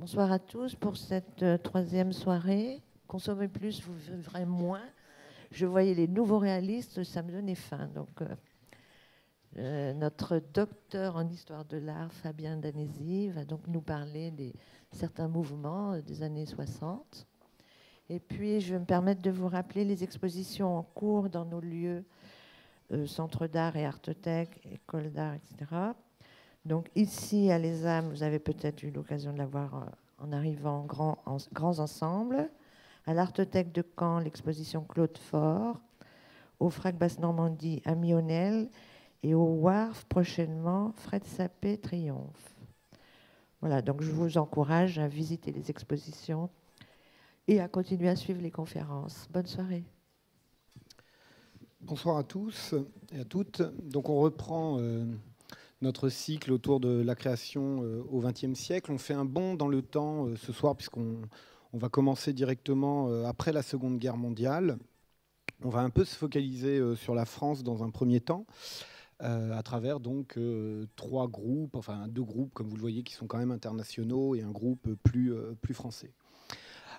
Bonsoir à tous pour cette euh, troisième soirée. Consommez plus, vous vivrez moins. Je voyais les nouveaux réalistes, ça me donnait faim. Donc, euh, euh, notre docteur en histoire de l'art, Fabien Danesi, va donc nous parler des certains mouvements des années 60. Et puis, je vais me permettre de vous rappeler les expositions en cours dans nos lieux, centres d'art et artothèque, école d'art, etc. Donc ici, à Les âmes, vous avez peut-être eu l'occasion de la voir euh, en arrivant grand, en grands ensembles. À l'Artothèque de Caen, l'exposition Claude Fort. Au Frac Basse-Normandie, à Mionnel. Et au WARF, prochainement, Fred Sapé Triomphe. Voilà, donc je vous encourage à visiter les expositions et à continuer à suivre les conférences. Bonne soirée. Bonsoir à tous et à toutes. Donc on reprend... Euh, notre cycle autour de la création euh, au XXe siècle. On fait un bond dans le temps euh, ce soir, puisqu'on va commencer directement euh, après la Seconde Guerre mondiale. On va un peu se focaliser sur la France dans un premier temps, à travers donc trois groupes, enfin deux groupes, comme vous le voyez, qui sont quand même internationaux et un groupe plus, plus français.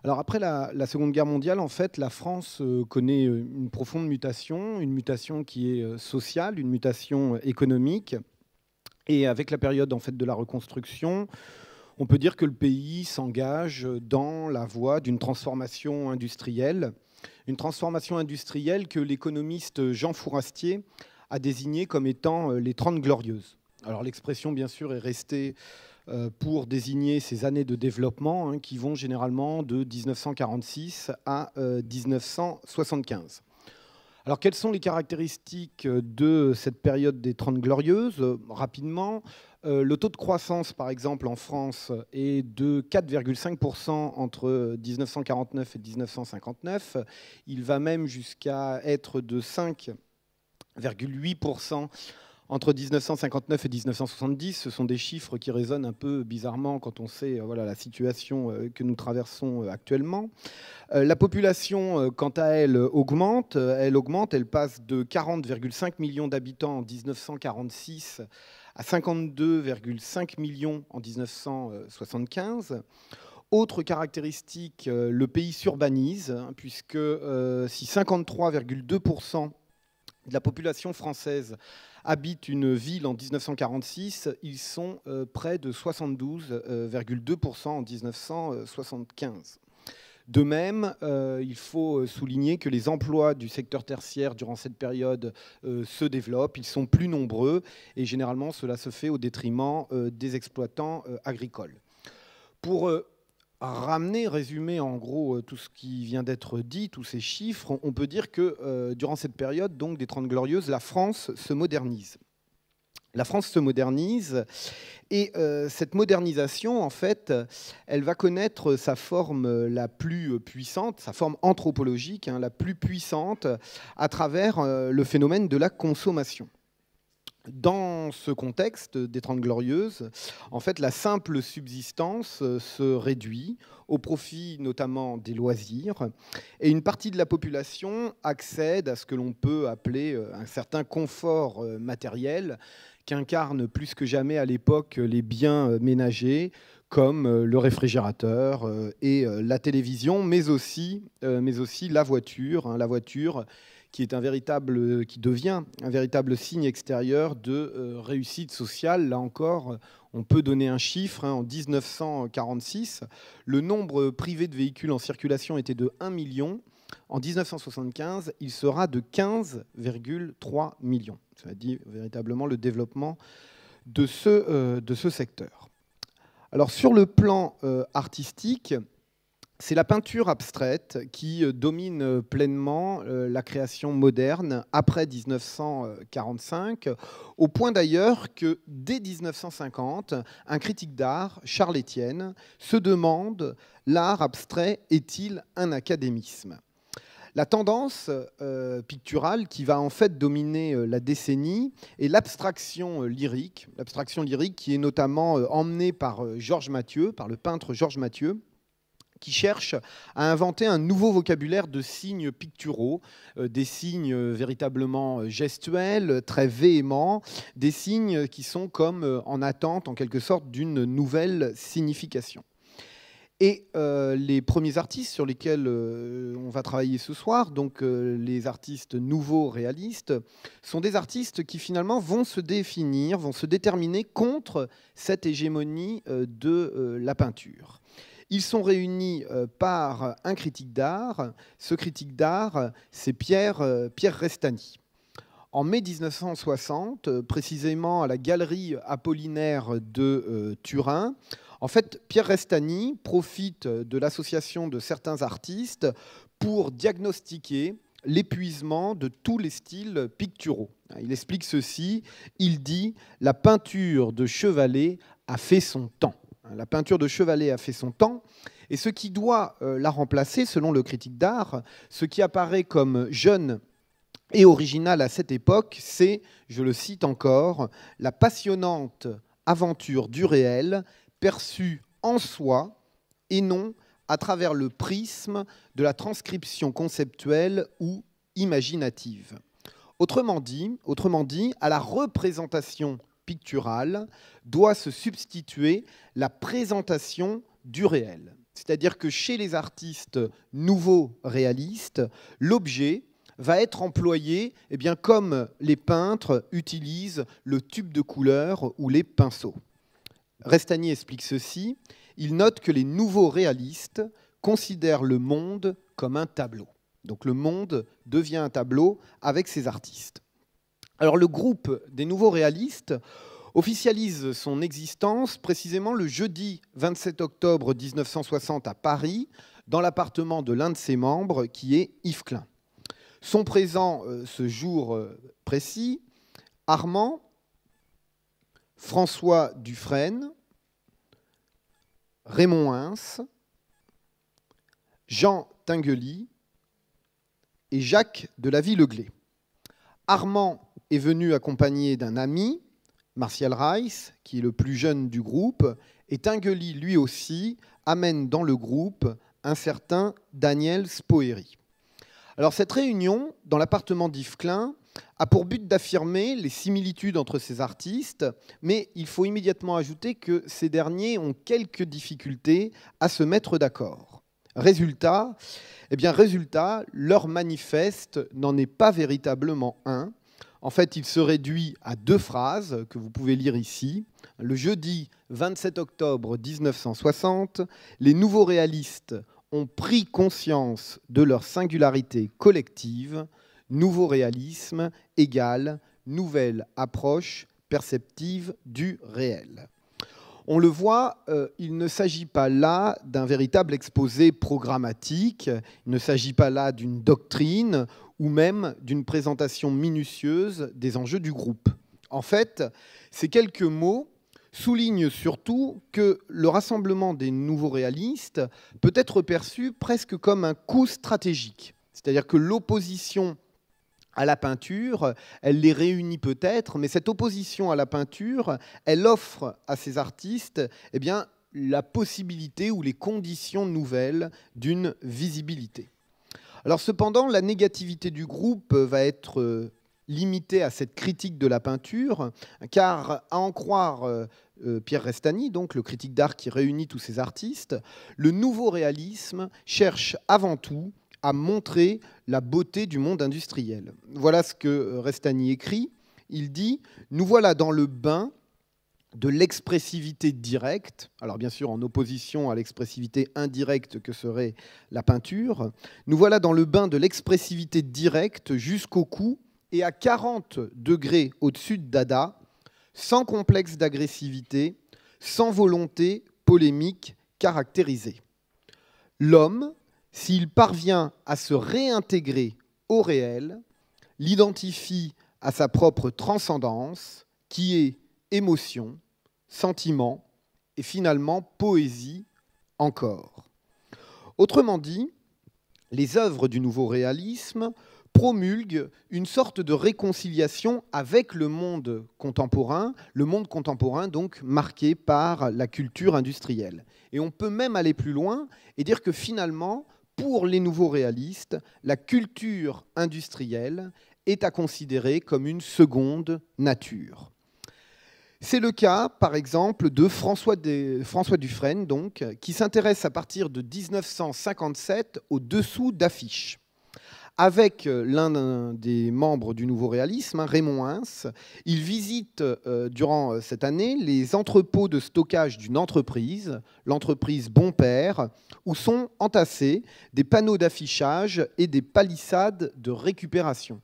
Alors après la, Seconde Guerre mondiale, en fait, la France connaît une profonde mutation, une mutation qui est sociale, une mutation économique, et avec la période en fait de la reconstruction, on peut dire que le pays s'engage dans la voie d'une transformation industrielle, une transformation industrielle que l'économiste Jean Fourastier a désignée comme étant euh, les trente glorieuses. Alors l'expression bien sûr est restée euh, pour désigner ces années de développement hein, qui vont généralement de 1946 à 1975. Euh, alors, quelles sont les caractéristiques euh, de cette période des Trente Glorieuses euh, Rapidement, euh, le taux de croissance, par exemple, en France est de 4,5% entre 1949 et 1959. Il va même jusqu'à être de 5,8% entre 1959 et 1970. Ce sont des chiffres qui résonnent un peu bizarrement quand on sait euh, voilà, la situation euh, que nous traversons euh, actuellement. La population, quant à elle, augmente. Elle augmente, elle passe de 40,5 millions d'habitants en 1946 à 52,5 millions en 1975. Autre caractéristique, le pays s'urbanise, hein, puisque si 53,2% de la population française habitent une ville en 1946, ils sont euh, près de 72,2% euh, en 1975. De même, euh, il faut souligner que les emplois du secteur tertiaire durant cette période se développent, ils sont plus nombreux et généralement cela se fait au détriment des exploitants agricoles. Pour ramener, résumer en gros euh, tout ce qui vient d'être dit, tous ces chiffres, on peut dire que euh, durant cette période donc des Trente Glorieuses, la France se modernise. La France se modernise et euh, cette modernisation, en fait, elle va connaître sa forme la plus puissante, sa forme anthropologique, hein, la plus puissante, à travers le phénomène de la consommation dans ce contexte des Trente Glorieuses, en fait, la simple subsistance euh, se réduit au profit notamment des loisirs, et une partie de la population accède à ce que l'on peut appeler euh, un certain confort euh, matériel qu'incarnent plus que jamais à l'époque les biens ménagers comme le réfrigérateur et la télévision, mais aussi, mais aussi la voiture. Hein, la voiture qui est un véritable, qui devient un véritable signe extérieur de euh, réussite sociale. Là encore, on peut donner un chiffre. Hein. en 1946, le nombre privé de véhicules en circulation était de 1 million. En 1975, il sera de 15,3 millions. Ça dit véritablement le développement de ce, euh, de ce secteur. Alors sur le plan euh, artistique, c'est la peinture abstraite qui euh, domine euh, pleinement euh, la création moderne après 1945, au point d'ailleurs que dès 1950, un critique d'art, Charles Etienne, se demande l'art abstrait est-il un académisme la tendance picturale qui va en fait dominer la décennie est l'abstraction lyrique, l'abstraction lyrique qui est notamment emmenée par Georges Mathieu, par le peintre Georges Mathieu, qui cherchent à inventer un nouveau vocabulaire de signes picturaux, euh, des signes euh, véritablement euh, gestuels, très véhéments, des signes qui sont comme en attente en quelque sorte d'une nouvelle signification. Et les premiers artistes sur lesquels on va travailler ce soir, donc les artistes nouveaux réalistes, sont des artistes qui finalement vont se définir, vont se déterminer contre cette hégémonie de la peinture. Ils sont réunis euh, par un critique d'art. Ce critique d'art, euh, c'est Pierre, euh, Pierre Restani. En mai 1960, précisément à la galerie Apollinaire de Turin, en fait, Pierre Restani profite de l'association de certains artistes pour diagnostiquer l'épuisement de tous les styles picturaux. Il explique ceci, il dit ⁇ La peinture de Chevalet a fait son temps ⁇ Hein, la peinture de Chevalet a fait son temps, et ce qui doit euh, la remplacer, selon le critique d'art, ce qui apparaît comme jeune et original à cette époque, c'est, je le cite encore, la passionnante aventure du réel perçue en soi et non à travers le prisme de la transcription conceptuelle ou imaginative. Autrement dit, autrement dit à la représentation doit se substituer la présentation du réel. C'est-à-dire que chez les artistes nouveaux réalistes, l'objet va être employé eh bien, comme les peintres utilisent le tube de couleur ou les pinceaux. Restagny explique ceci. Il note que les nouveaux réalistes considèrent le monde comme un tableau. Donc le monde devient un tableau avec ses artistes. Alors le groupe des nouveaux réalistes officialise son existence précisément le jeudi 27 octobre 1960 à Paris, dans l'appartement de l'un de ses membres, qui est Yves Klein. Sont présents euh, ce jour euh, précis Armand, François Dufresne, Raymond Hens, Jean Tinguely et Jacques de la ville Armand est venu accompagné d'un ami, Martial Rice, qui est le plus jeune du groupe, et Tinguely, lui aussi, amène dans le groupe un certain Daniel Spoeri. Alors cette réunion, dans l'appartement d'Yves Klein, a pour but d'affirmer les similitudes entre ces artistes, mais il faut immédiatement ajouter que ces derniers ont quelques difficultés à se mettre d'accord. Résultat, eh bien résultat, leur manifeste n'en est pas véritablement un, en fait, il se réduit à deux phrases que vous pouvez lire ici. Le jeudi 27 octobre 1960, les nouveaux réalistes ont pris conscience de leur singularité collective. Nouveau réalisme égale nouvelle approche perceptive du réel. On le voit, euh, il ne s'agit pas là d'un véritable exposé programmatique, il ne s'agit pas là d'une doctrine ou même d'une présentation minutieuse des enjeux du groupe. En fait, ces quelques mots soulignent surtout que le rassemblement des nouveaux réalistes peut être perçu presque comme un coup stratégique, c'est-à-dire que l'opposition à la peinture, elle les réunit peut-être, mais cette opposition à la peinture, elle offre à ces artistes eh bien, la possibilité ou les conditions nouvelles d'une visibilité. Alors cependant, la négativité du groupe va être euh, limitée à cette critique de la peinture, car à en croire euh, euh, Pierre Restani, donc le critique d'art qui réunit tous ces artistes, le nouveau réalisme cherche avant tout à montrer la beauté du monde industriel. Voilà ce que Restani écrit. Il dit Nous voilà dans le bain de l'expressivité directe, alors bien sûr en opposition à l'expressivité indirecte que serait la peinture, nous voilà dans le bain de l'expressivité directe jusqu'au cou et à 40 degrés au-dessus de Dada, sans complexe d'agressivité, sans volonté polémique caractérisée. L'homme, s'il parvient à se réintégrer au réel, l'identifie à sa propre transcendance, qui est émotion, sentiment et finalement poésie encore. Autrement dit, les œuvres du nouveau réalisme promulguent une sorte de réconciliation avec le monde contemporain, le monde contemporain donc marqué par la culture industrielle. Et on peut même aller plus loin et dire que finalement, pour les nouveaux réalistes, la culture industrielle est à considérer comme une seconde nature. C'est le cas, par exemple, de François, Dufresne, donc, qui s'intéresse à partir de 1957 au dessous d'affiches avec euh, l'un des membres du Nouveau Réalisme, hein, Raymond Hens, Il visite euh, durant euh, cette année les entrepôts de stockage d'une entreprise, l'entreprise Bonpère, où sont entassés des panneaux d'affichage et des palissades de récupération.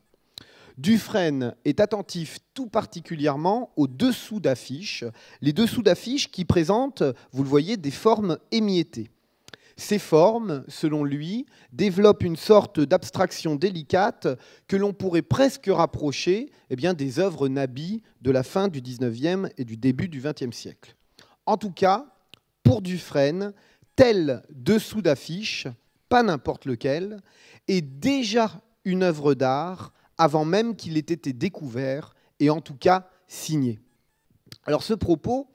Dufresne est attentif tout particulièrement aux dessous d'affiches, les dessous d'affiches qui présentent, vous le voyez, des formes émiettées. Ces formes, selon lui, développent une sorte d'abstraction délicate que l'on pourrait presque rapprocher eh bien, des œuvres nabis de la fin du 19e et du début du XXe siècle. En tout cas, pour Dufresne, tel dessous d'affiche, pas n'importe lequel, est déjà une œuvre d'art avant même qu'il ait été découvert et en tout cas signé. Alors ce propos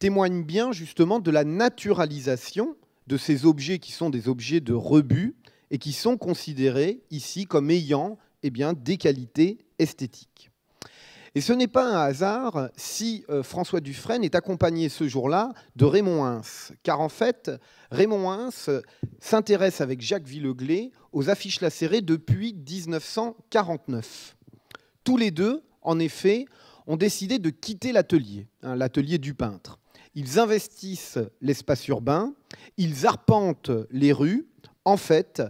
témoigne bien justement de la naturalisation de ces objets qui sont des objets de rebut et qui sont considérés ici comme ayant eh bien, des qualités esthétiques. Et ce n'est pas un hasard si euh, François Dufresne est accompagné ce jour-là de Raymond Hens. car en fait, Raymond Ince euh, s'intéresse avec Jacques Villeglé aux affiches lacérées depuis 1949. Tous les deux, en effet, ont décidé de quitter l'atelier, hein, l'atelier du peintre. Ils investissent l'espace urbain, ils arpentent les rues. En fait,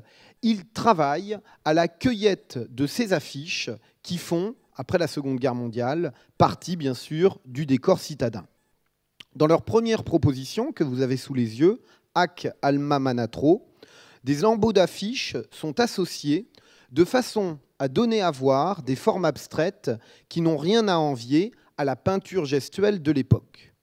ils travaillent à la cueillette de ces affiches qui font après la Seconde Guerre mondiale, partie bien sûr du décor citadin. Dans leur première proposition que vous avez sous les yeux, Ac Alma Manatro, des lambeaux d'affiches sont associés de façon à donner à voir des formes abstraites qui n'ont rien à envier à la peinture gestuelle de l'époque.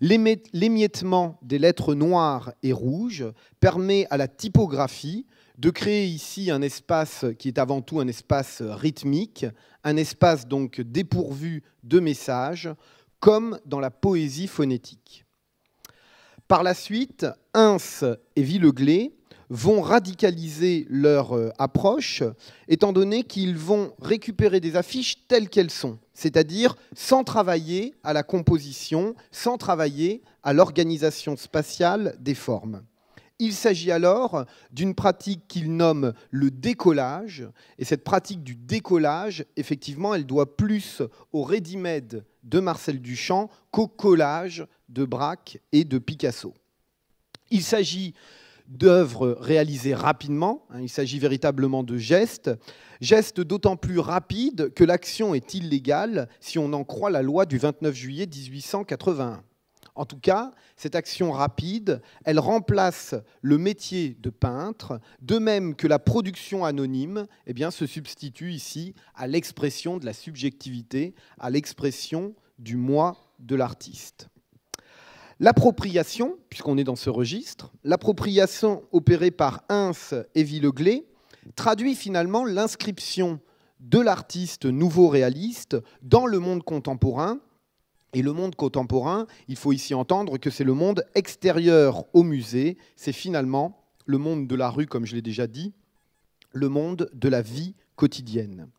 L'émiettement des lettres noires et rouges permet à la typographie de créer ici un espace qui est avant tout un espace rythmique, un espace donc dépourvu de messages, comme dans la poésie phonétique. Par la suite, Ince et Villeglé vont radicaliser leur euh, approche, étant donné qu'ils vont récupérer des affiches telles qu'elles sont, c'est-à-dire sans travailler à la composition, sans travailler à l'organisation spatiale des formes. Il s'agit alors d'une pratique qu'il nomme le décollage. Et cette pratique du décollage, effectivement, elle doit plus au ready-made de Marcel Duchamp qu'au collage de Braque et de Picasso. Il s'agit d'œuvres réalisées rapidement, hein. il s'agit véritablement de gestes, gestes d'autant plus rapides que l'action est illégale si on en croit la loi du 29 juillet 1881. En tout cas, cette action rapide, elle remplace le métier de peintre, de même que la production anonyme eh bien, se substitue ici à l'expression de la subjectivité, à l'expression du moi de l'artiste. L'appropriation, puisqu'on est dans ce registre, l'appropriation opérée par Hans et Villeglé traduit finalement l'inscription de l'artiste nouveau réaliste dans le monde contemporain et le monde contemporain, il faut ici entendre que c'est le monde extérieur au musée, c'est finalement le monde de la rue, comme je l'ai déjà dit, le monde de la vie quotidienne.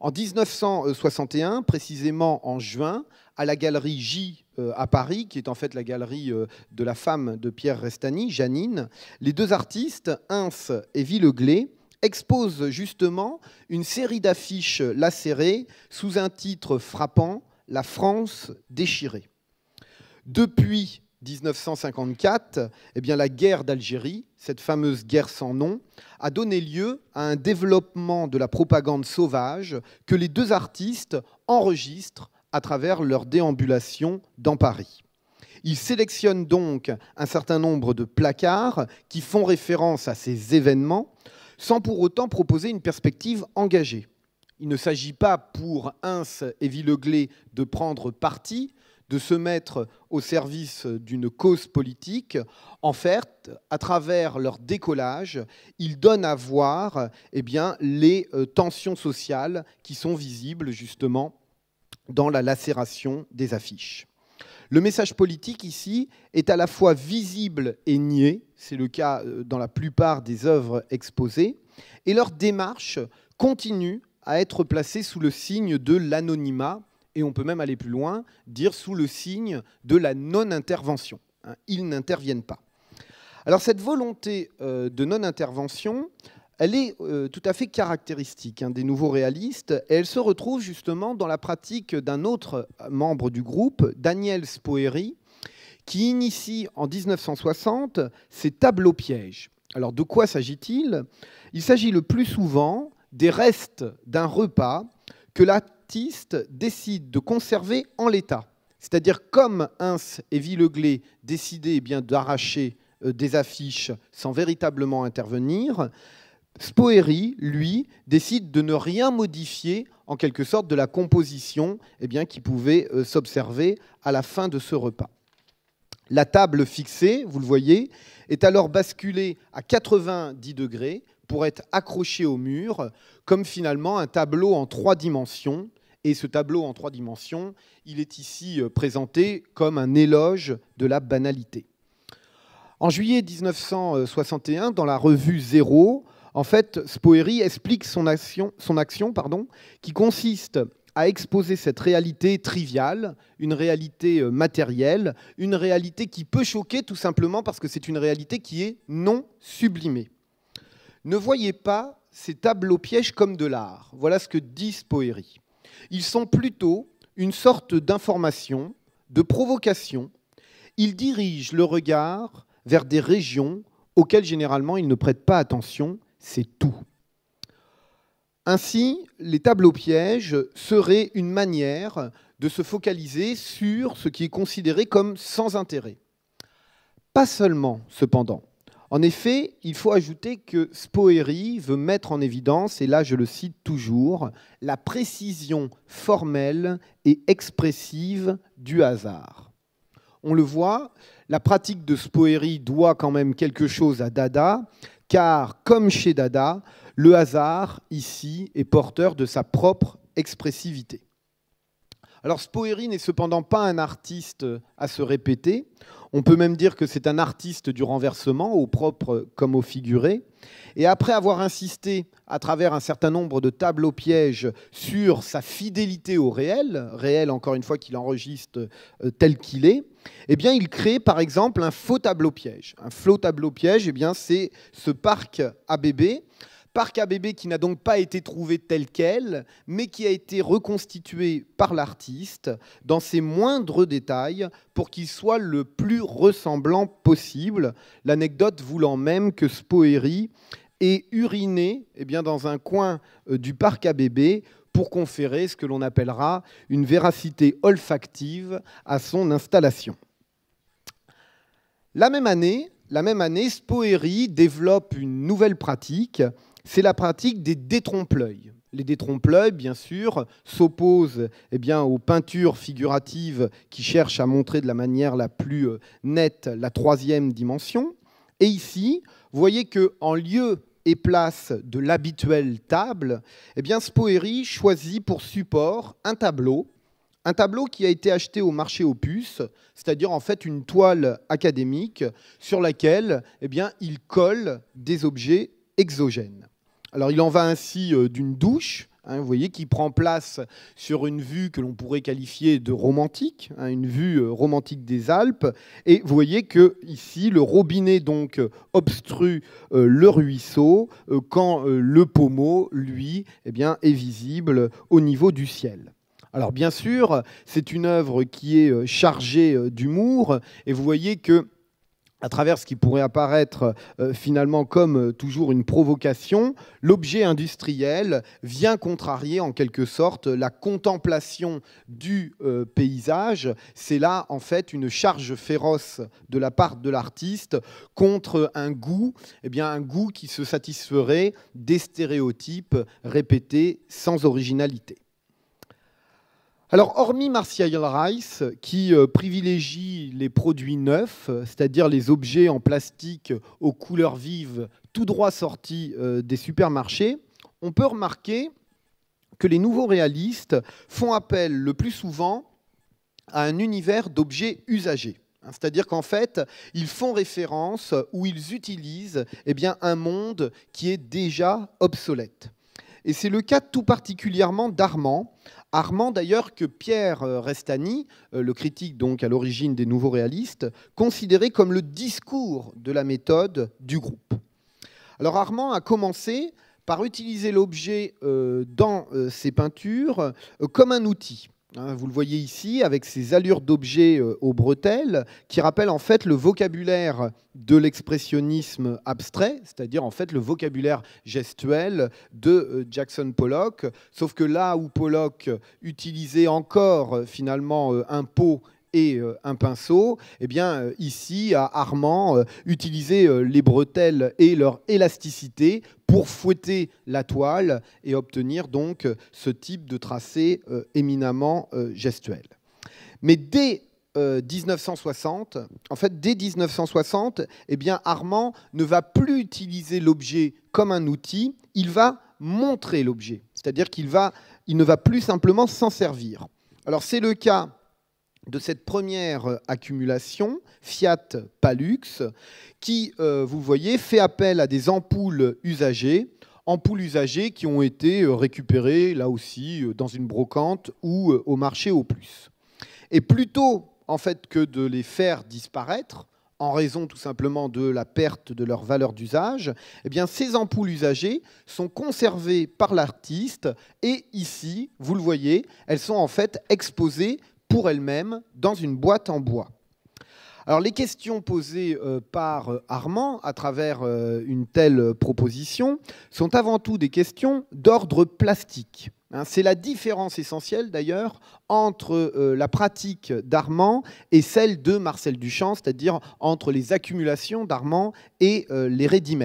En 1961, précisément en juin, à la galerie J euh, à Paris, qui est en fait la galerie euh, de la femme de Pierre Restany, Janine, les deux artistes, Ince et Villeglé, exposent justement une série d'affiches lacérées sous un titre frappant la France déchirée. Depuis 1954, eh bien, la guerre d'Algérie, cette fameuse guerre sans nom, a donné lieu à un développement de la propagande sauvage que les deux artistes enregistrent à travers leur déambulation dans Paris. Ils sélectionnent donc un certain nombre de placards qui font référence à ces événements, sans pour autant proposer une perspective engagée. Il ne s'agit pas pour Ince et Villeglé de prendre parti, de se mettre au service d'une cause politique. En fait, à travers leur décollage, ils donnent à voir eh bien, les euh, tensions sociales qui sont visibles justement dans la lacération des affiches. Le message politique ici est à la fois visible et nié, c'est le cas euh, dans la plupart des œuvres exposées, et leur démarche continue à être placé sous le signe de l'anonymat, et on peut même aller plus loin, dire sous le signe de la non-intervention. Hein, ils n'interviennent pas. Alors cette volonté euh, de non-intervention, elle est euh, tout à fait caractéristique hein, des nouveaux réalistes, et elle se retrouve justement dans la pratique d'un autre euh, membre du groupe, Daniel Spoeri, qui initie en 1960 ses tableaux pièges. Alors de quoi sagit Il, Il s'agit le plus souvent des restes d'un repas que l'artiste décide de conserver en l'état. C'est-à-dire comme uns et Villeglé décidaient eh bien d'arracher euh, des affiches sans véritablement intervenir, Spoeri, lui, décide de ne rien modifier en quelque sorte de la composition eh bien, qui pouvait euh, s'observer à la fin de ce repas. La table fixée, vous le voyez, est alors basculée à 90 degrés pour être accroché au mur, comme finalement un tableau en trois dimensions. Et ce tableau en trois dimensions, il est ici euh, présenté comme un éloge de la banalité. En juillet 1961, dans la revue Zéro, en fait, Spoeri explique son action, son action pardon, qui consiste à exposer cette réalité triviale, une réalité euh, matérielle, une réalité qui peut choquer tout simplement parce que c'est une réalité qui est non sublimée. Ne voyez pas ces tableaux pièges comme de l'art. Voilà ce que disent Poëri. Ils sont plutôt une sorte d'information, de provocation. Ils dirigent le regard vers des régions auxquelles généralement ils ne prêtent pas attention, c'est tout. Ainsi, les tableaux pièges seraient une manière de se focaliser sur ce qui est considéré comme sans intérêt. Pas seulement, cependant. En effet, il faut ajouter que Spoeri veut mettre en évidence, et là je le cite toujours, la précision formelle et expressive du hasard. On le voit, la pratique de Spoeri doit quand même quelque chose à Dada, car comme chez Dada, le hasard ici est porteur de sa propre expressivité. Alors Spoeri n'est cependant pas un artiste à se répéter. On peut même dire que c'est un artiste du renversement, au propre comme au figuré. Et après avoir insisté à travers un certain nombre de tableaux pièges sur sa fidélité au réel, réel encore une fois qu'il enregistre euh, tel qu'il est, eh bien il crée par exemple un faux tableau piège. Un faux tableau piège, eh bien c'est ce parc à bébés parc à bébé qui n'a donc pas été trouvé tel quel, mais qui a été reconstitué par l'artiste dans ses moindres détails pour qu'il soit le plus ressemblant possible. L'anecdote voulant même que Spoeri ait uriné eh bien, dans un coin euh, du parc à bébé pour conférer ce que l'on appellera une véracité olfactive à son installation. La même année, la même année, développe une nouvelle pratique c'est la pratique des détrompe-l'œil. Les détrompe-l'œil, bien sûr, s'opposent eh bien, aux peintures figuratives qui cherchent à montrer de la manière la plus euh, nette la troisième dimension. Et ici, vous voyez qu'en lieu et place de l'habituelle table, eh bien, Spoeri choisit pour support un tableau, un tableau qui a été acheté au marché opus, c'est-à-dire en fait une toile académique sur laquelle eh bien, il colle des objets exogènes. Alors il en va ainsi euh, d'une douche, hein, vous voyez, qui prend place sur une vue que l'on pourrait qualifier de romantique, hein, une vue euh, romantique des Alpes. Et vous voyez que ici, le robinet donc euh, obstrue le ruisseau, quand le pommeau, lui, eh bien, est visible au niveau du ciel. Alors bien sûr, c'est une œuvre qui est chargée d'humour, et vous voyez que à travers ce qui pourrait apparaître euh, finalement comme euh, toujours une provocation, l'objet industriel vient contrarier en quelque sorte la contemplation du euh, paysage. C'est là en fait une charge féroce de la part de l'artiste contre un goût, eh bien un goût qui se satisferait des stéréotypes répétés sans originalité. Alors, hormis Martial Rice, qui euh, privilégie les produits neufs, euh, c'est-à-dire les objets en plastique aux couleurs vives, tout droit sortis euh, des supermarchés, on peut remarquer que les nouveaux réalistes font appel le plus souvent à un univers d'objets usagés. Hein, c'est-à-dire qu'en fait, ils font référence ou ils utilisent eh bien, un monde qui est déjà obsolète. Et c'est le cas tout particulièrement d'Armand, Armand d'ailleurs que Pierre euh, Restani, euh, le critique donc à l'origine des nouveaux réalistes, considérait comme le discours de la méthode du groupe. Alors Armand a commencé par utiliser l'objet euh, dans ses peintures comme un outil. Hein, vous le voyez ici avec ces allures d'objets euh, aux bretelles qui rappellent en fait le vocabulaire de l'expressionnisme abstrait, c'est-à-dire en fait le vocabulaire gestuel de euh, Jackson Pollock, sauf que là où Pollock utilisait encore euh, finalement un pot et euh, un pinceau, eh bien euh, ici, Armand euh, utiliser les bretelles et leur élasticité pour fouetter la toile et obtenir donc ce type de tracé éminemment gestuel. Mais dès 1960, en fait, dès 1960, eh bien Armand ne va plus utiliser l'objet comme un outil, il va montrer l'objet, c'est-à-dire qu'il va, il ne va plus simplement s'en servir. Alors c'est le cas de cette première euh, accumulation, Fiat Palux, qui, euh, vous voyez, fait appel à des ampoules usagées, ampoules usagées qui ont été euh, récupérées, là aussi, dans une brocante ou au marché au plus. Et plutôt, en fait, que de les faire disparaître, en raison tout simplement de la perte de leur valeur d'usage, eh bien ces ampoules usagées sont conservées par l'artiste et ici, vous le voyez, elles sont en fait exposées pour elle-même dans une boîte en bois. Alors les questions posées euh, par euh, Armand à travers euh, une telle proposition sont avant tout des questions d'ordre plastique. Hein. C'est la différence essentielle d'ailleurs entre la pratique d'Armand et celle de Marcel Duchamp, c'est-à-dire entre les accumulations d'Armand et les ready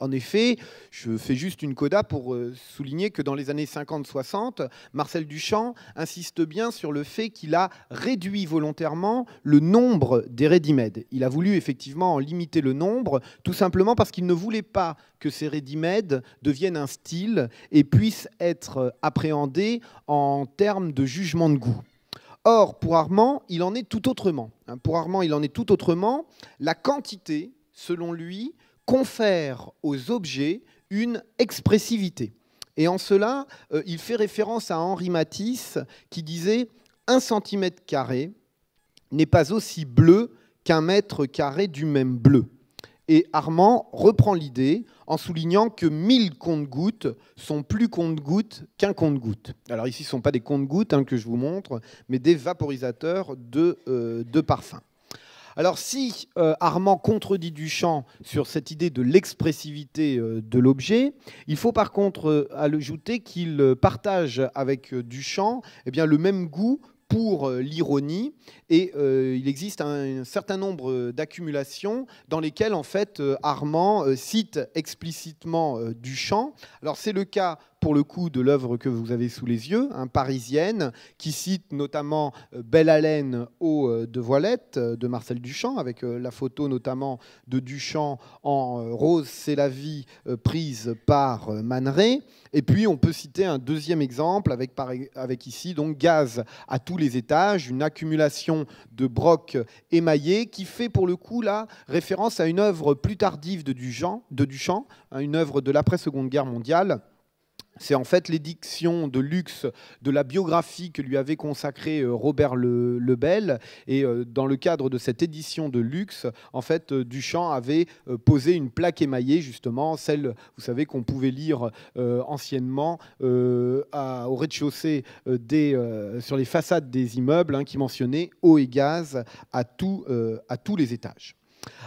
en effet, je fais juste une coda pour euh, souligner que dans les années 50-60, Marcel Duchamp insiste bien sur le fait qu'il a réduit volontairement le nombre des ready Il a voulu effectivement en limiter le nombre, tout simplement parce qu'il ne voulait pas que ces ready-made deviennent un style et puissent être appréhendés en termes de jugement de goût. Or, pour Armand, il en est tout autrement. Hein, pour Armand, il en est tout autrement. La quantité, selon lui, confère aux objets une expressivité. Et en cela, euh, il fait référence à Henri Matisse qui disait un centimètre carré n'est pas aussi bleu qu'un mètre carré du même bleu. Et Armand reprend l'idée en soulignant que 1000 contes gouttes sont plus comptes-gouttes qu'un compte goutte Alors ici, ce ne sont pas des comptes-gouttes hein, que je vous montre, mais des vaporisateurs de, euh, de parfums. Alors si euh, Armand contredit Duchamp sur cette idée de l'expressivité euh, de l'objet, il faut par contre euh, ajouter qu'il partage avec Duchamp eh bien, le même goût pour l'ironie et il existe un, certain nombre d'accumulations dans lesquelles en fait Armand cite explicitement Duchamp. Alors c'est le cas pour le coup de l'œuvre que vous avez sous les yeux, un hein, parisienne, qui cite notamment euh, Belle Haleine au euh, de voilette euh, de Marcel Duchamp, avec la photo notamment de Duchamp en Rose, c'est la vie prise par Manet. Et puis on peut citer un deuxième exemple avec, avec ici donc gaz à tous les étages, une accumulation de brocs émaillés qui fait pour le coup là référence à une œuvre plus tardive de Duchamp, de Duchamp hein, une œuvre de l'après-seconde guerre mondiale c'est en fait l'édition de luxe de la biographie que lui avait consacrée euh, Robert Lebel. Et euh, dans le cadre de cette édition de luxe, en fait, euh, Duchamp avait posé une plaque émaillée, justement, celle, vous savez, qu'on pouvait lire anciennement au rez-de-chaussée sur les façades des immeubles, hein, qui mentionnait eau et gaz à, à tous les étages.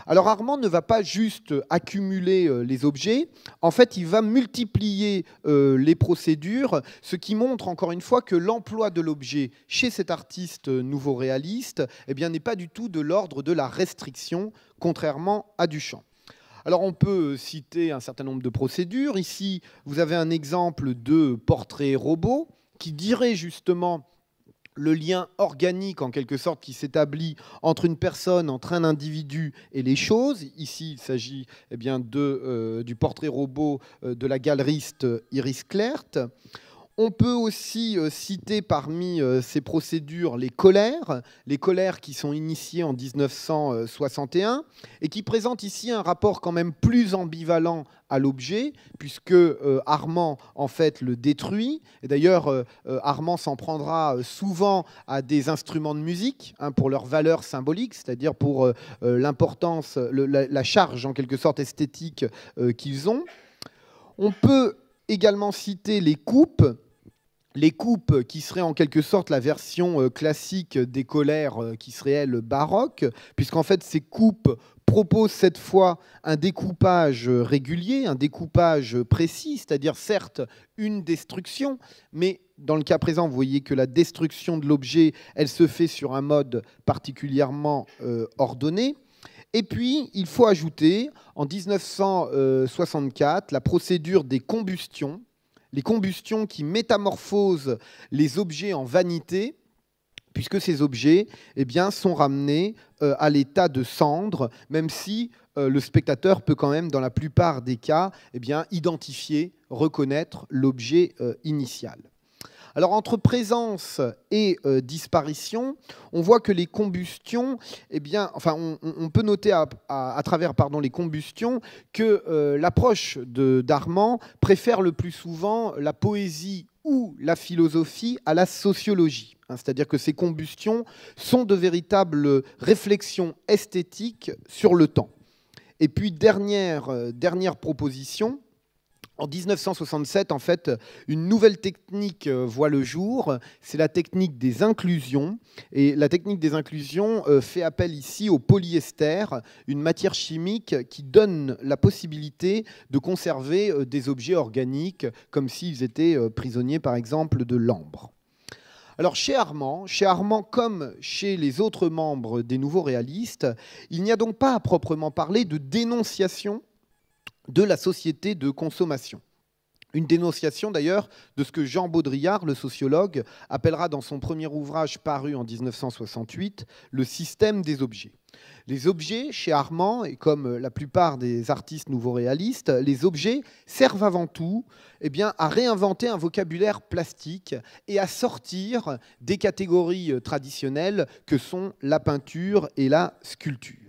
Alors Armand ne va pas juste accumuler euh, les objets, en fait il va multiplier euh, les procédures, ce qui montre encore une fois que l'emploi de l'objet chez cet artiste euh, nouveau réaliste eh n'est pas du tout de l'ordre de la restriction, contrairement à Duchamp. Alors on peut citer un certain nombre de procédures. Ici, vous avez un exemple de portrait robot qui dirait justement le lien organique en quelque sorte qui s'établit entre une personne, entre un individu et les choses. Ici, il s'agit eh bien, de, euh, du portrait robot euh, de la galeriste euh, Iris Clert. On peut aussi euh, citer parmi euh, ces procédures les colères, les colères qui sont initiées en 1961 et qui présentent ici un rapport quand même plus ambivalent à l'objet, puisque euh, Armand en fait le détruit. Et d'ailleurs, Armand s'en prendra souvent à des instruments de musique hein, pour leur valeur symbolique, c'est-à-dire pour l'importance, la, charge en quelque sorte esthétique qu'ils ont. On peut également citer les coupes. Les coupes qui seraient en quelque sorte la version euh, classique des colères euh, qui serait elle baroque, puisqu'en fait ces coupes proposent cette fois un découpage euh, régulier, un découpage précis, c'est-à-dire certes une destruction, mais dans le cas présent, vous voyez que la destruction de l'objet, elle se fait sur un mode particulièrement ordonné. Et puis, il faut ajouter, en 1964, la procédure des combustions, les combustions qui métamorphosent les objets en vanité, puisque ces objets eh bien, sont ramenés euh, à l'état de cendre, même si euh, le spectateur peut quand même, dans la plupart des cas, eh bien, identifier, reconnaître l'objet euh, initial. Alors entre présence et euh, disparition, on voit que les combustions, eh bien, enfin, on, peut noter à, travers pardon, les combustions que euh, l'approche de d'Armand préfère le plus souvent la poésie ou la philosophie à la sociologie. Hein. C'est-à-dire que ces combustions sont de véritables réflexions esthétiques sur le temps. Et puis, dernière, euh, dernière proposition, en 1967, en fait, une nouvelle technique euh, voit le jour, c'est la technique des inclusions. Et la technique des inclusions euh, fait appel ici au polyester, une matière chimique qui donne la possibilité de conserver euh, des objets organiques, comme s'ils étaient prisonniers, par exemple, de l'ambre. Alors chez Armand, chez Armand comme chez les autres membres des Nouveaux Réalistes, il n'y a donc pas à proprement parler de dénonciation de la société de consommation. Une dénonciation d'ailleurs de ce que Jean Baudrillard, le sociologue, appellera dans son premier ouvrage paru en 1968 le système des objets. Les objets, chez Armand, et comme la plupart des artistes nouveaux réalistes, les objets servent avant tout eh bien, à réinventer un vocabulaire plastique et à sortir des catégories euh, traditionnelles que sont la peinture et la sculpture.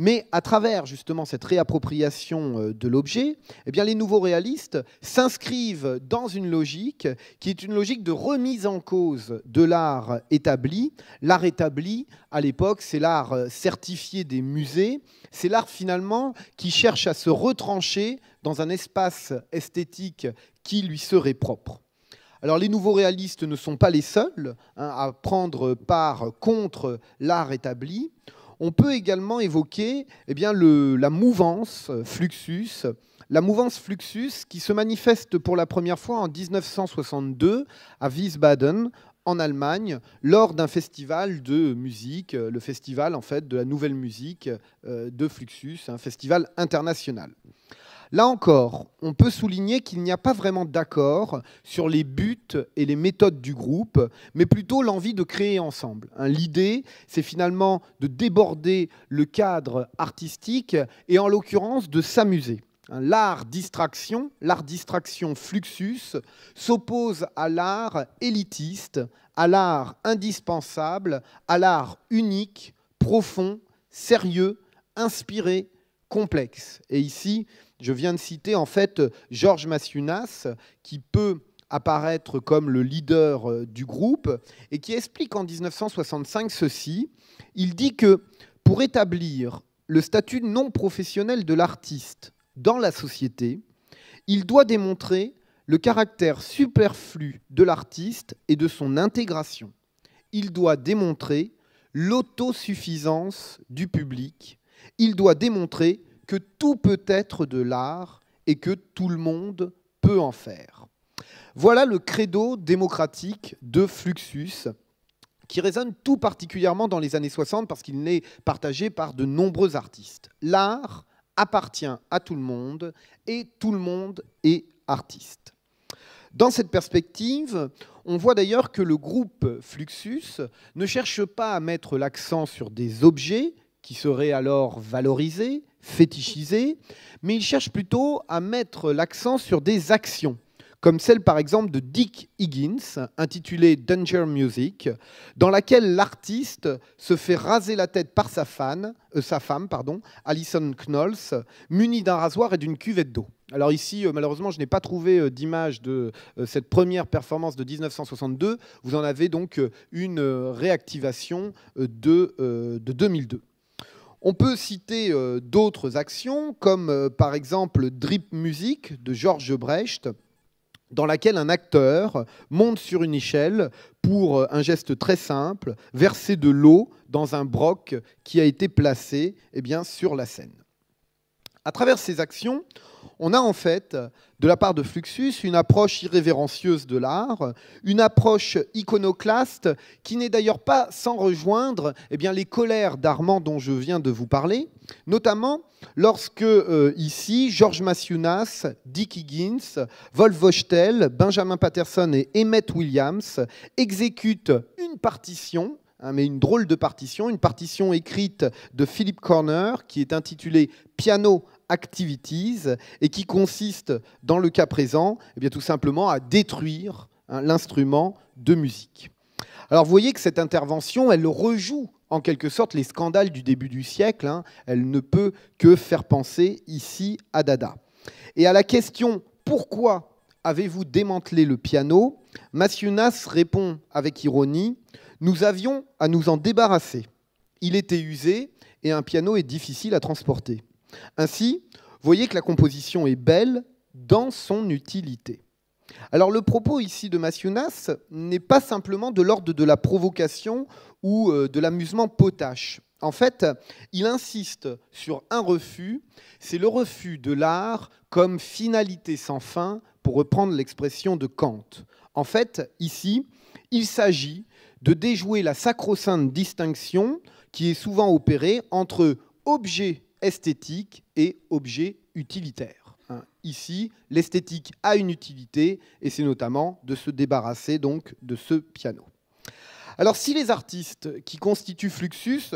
Mais à travers justement cette réappropriation euh, de l'objet, eh bien les nouveaux réalistes s'inscrivent dans une logique qui est une logique de remise en cause de l'art établi. L'art établi, à l'époque, c'est l'art euh, certifié des musées. C'est l'art finalement qui cherche à se retrancher dans un espace esthétique qui lui serait propre. Alors les nouveaux réalistes ne sont pas les seuls hein, à prendre part contre l'art établi. On peut également évoquer eh bien, la mouvance euh, Fluxus, la mouvance Fluxus qui se manifeste pour la première fois en 1962 à Wiesbaden, en Allemagne, lors d'un festival de musique, euh, le festival en fait de la nouvelle musique euh, de Fluxus, un festival international. Là encore, on peut souligner qu'il n'y a pas vraiment d'accord sur les buts et les méthodes du groupe, mais plutôt l'envie de créer ensemble. Hein, l'idée, c'est finalement de déborder le cadre artistique et en l'occurrence de s'amuser. Hein, l'art distraction, l'art distraction fluxus, s'oppose à l'art élitiste, à l'art indispensable, à l'art unique, profond, sérieux, inspiré, complexe. Et ici, je viens de citer en fait Georges Massunas, qui peut apparaître comme le leader euh, du groupe, et qui explique en 1965 ceci. Il dit que pour établir le statut non professionnel de l'artiste dans la société, il doit démontrer le caractère superflu de l'artiste et de son intégration. Il doit démontrer l'autosuffisance du public il doit démontrer que tout peut être de l'art et que tout le monde peut en faire. Voilà le credo démocratique de Fluxus qui résonne tout particulièrement dans les années 60 parce qu'il est partagé par de nombreux artistes. L'art appartient à tout le monde et tout le monde est artiste. Dans cette perspective, on voit d'ailleurs que le groupe Fluxus ne cherche pas à mettre l'accent sur des objets qui serait alors valorisé, fétichisé, mais il cherche plutôt à mettre l'accent sur des actions, comme celle par exemple de Dick Higgins, intitulée Danger Music, dans laquelle l'artiste se fait raser la tête par sa, fan, euh, sa femme, pardon, Alison Knolls, munie d'un rasoir et d'une cuvette d'eau. Alors ici, euh, malheureusement, je n'ai pas trouvé euh, d'image de cette première performance de 1962. Vous en avez donc une réactivation de, de 2002. On peut citer euh, d'autres actions, comme euh, par exemple Drip Music de Georges Brecht, dans laquelle un acteur monte sur une échelle pour euh, un geste très simple, verser de l'eau dans un broc qui a été placé eh bien, sur la scène. À travers ces actions, on a en fait, de la part de Fluxus, une approche irrévérencieuse de l'art, une approche iconoclaste qui n'est d'ailleurs pas sans rejoindre eh bien, les colères d'Armand dont je viens de vous parler, notamment lorsque, euh, ici, Georges massionas Dick Higgins, Wolf Vochtel, Benjamin Patterson et Emmett Williams exécutent une partition, hein, mais une drôle de partition, une partition écrite de Philip Corner qui est intitulée Piano activities et qui consiste, dans le cas présent, eh bien, tout simplement à détruire hein, l'instrument de musique. Alors vous voyez que cette intervention, elle rejoue en quelque sorte les scandales du début du siècle. Hein. Elle ne peut que faire penser ici à Dada. Et à la question pourquoi avez-vous démantelé le piano Massionas répond avec ironie Nous avions à nous en débarrasser. Il était usé et un piano est difficile à transporter. Ainsi, voyez que la composition est belle dans son utilité. Alors le propos ici de Massionas n'est pas simplement de l'ordre de la provocation ou euh, de l'amusement potache. En fait, il insiste sur un refus, c'est le refus de l'art comme finalité sans fin, pour reprendre l'expression de Kant. En fait, ici, il s'agit de déjouer la sacro-sainte distinction qui est souvent opérée entre objet esthétique et objet utilitaire. Hein, ici, l'esthétique a une utilité et c'est notamment de se débarrasser donc de ce piano. Alors si les artistes qui constituent Fluxus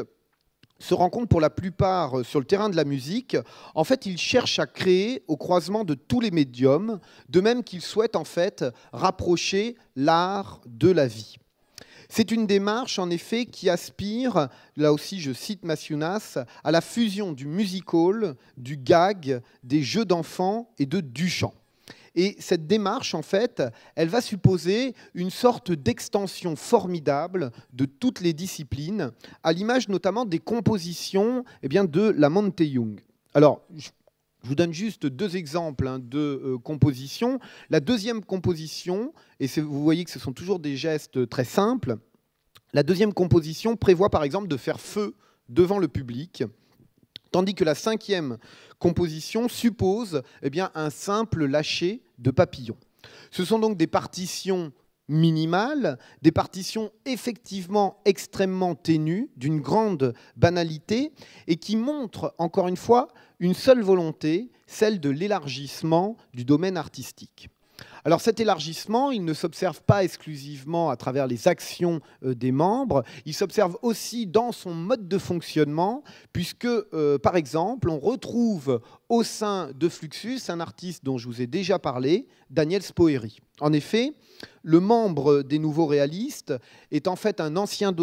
se rencontrent pour la plupart sur le terrain de la musique, en fait, ils cherchent à créer au croisement de tous les médiums, de même qu'ils souhaitent en fait rapprocher l'art de la vie. C'est une démarche, en effet, qui aspire, là aussi je cite Massunas, à la fusion du musical, du gag, des jeux d'enfants et de chant. Et cette démarche, en fait, elle va supposer une sorte d'extension formidable de toutes les disciplines, à l'image notamment des compositions eh bien, de la Monte Young. Alors, je vous donne juste deux exemples hein, de euh, compositions. La deuxième composition, et vous voyez que ce sont toujours des gestes très simples, la deuxième composition prévoit par exemple de faire feu devant le public, tandis que la cinquième composition suppose eh bien, un simple lâcher de papillons. Ce sont donc des partitions minimale, des partitions effectivement extrêmement ténues, d'une grande banalité, et qui montrent, encore une fois, une seule volonté, celle de l'élargissement du domaine artistique. Alors cet élargissement, il ne s'observe pas exclusivement à travers les actions euh, des membres, il s'observe aussi dans son mode de fonctionnement, puisque euh, par exemple, on retrouve au sein de Fluxus un artiste dont je vous ai déjà parlé, Daniel Spoeri. En effet, le membre des Nouveaux Réalistes est en fait un ancien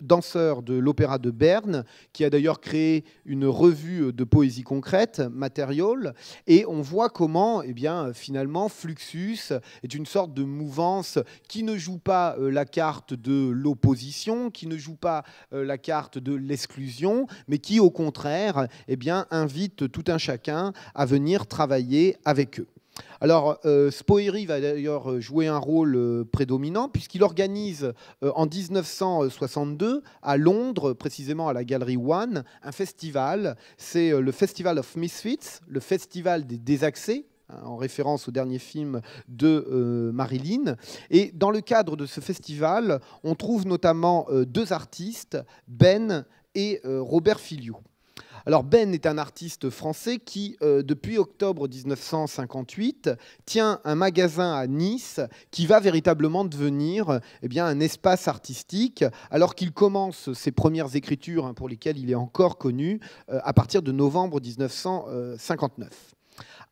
danseur de l'Opéra de Berne, qui a d'ailleurs créé une revue de poésie concrète, Material, et on voit comment, eh bien, finalement, Fluxus est une sorte de mouvance qui ne joue pas euh, la carte de l'opposition, qui ne joue pas euh, la carte de l'exclusion, mais qui, au contraire, eh bien, invite tout un chacun à venir travailler avec eux. Alors, euh, va d'ailleurs jouer un rôle euh, prédominant puisqu'il organise euh, en 1962 à Londres, précisément à la Galerie One, un festival. C'est euh, le Festival of Misfits, le festival des désaccès, hein, en référence au dernier film de Marilyn. Et dans le cadre de ce festival, on trouve notamment deux artistes, Ben et Robert Filiou. Alors Ben est un artiste français qui, euh, depuis octobre 1958, tient un magasin à Nice qui va véritablement devenir eh un espace artistique, alors qu'il commence ses premières écritures, hein, pour lesquelles il est encore connu, euh, à partir de novembre 1959.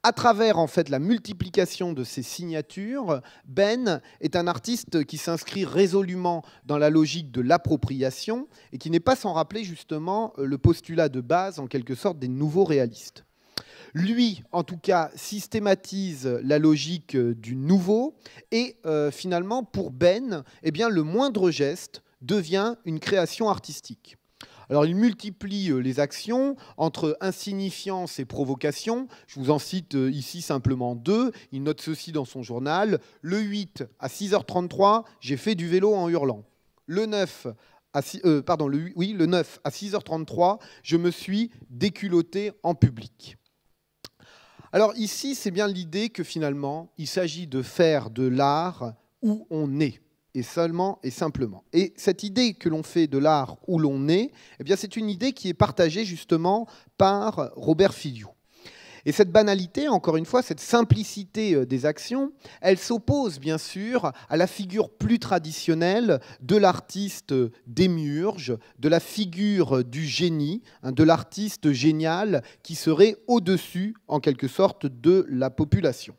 À travers en fait la multiplication de ses signatures, Ben est un artiste qui s'inscrit résolument dans la logique de l'appropriation et qui n'est pas sans rappeler justement le postulat de base en quelque sorte des nouveaux réalistes. Lui, en tout cas, systématise la logique du nouveau et euh, finalement, pour Ben, eh bien, le moindre geste devient une création artistique. Alors il multiplie euh, les actions entre insignifiance et provocation. Je vous en cite euh, ici simplement deux. Il note ceci dans son journal. Le 8 à 6h33, j'ai fait du vélo en hurlant. Le 9 à 6, euh, pardon, oui, le 9 à 6h33, je me suis déculotté en public. Alors ici, c'est bien l'idée que finalement, il s'agit de faire de l'art où on est et seulement et simplement. Et cette idée que l'on fait de l'art où l'on est, eh bien c'est une idée qui est partagée justement par Robert Filiou. Et cette banalité, encore une fois, cette simplicité euh, des actions, elle s'oppose bien sûr à la figure plus traditionnelle de l'artiste euh, démiurge, de la figure euh, du génie, hein, de l'artiste génial qui serait au-dessus, en quelque sorte, de la population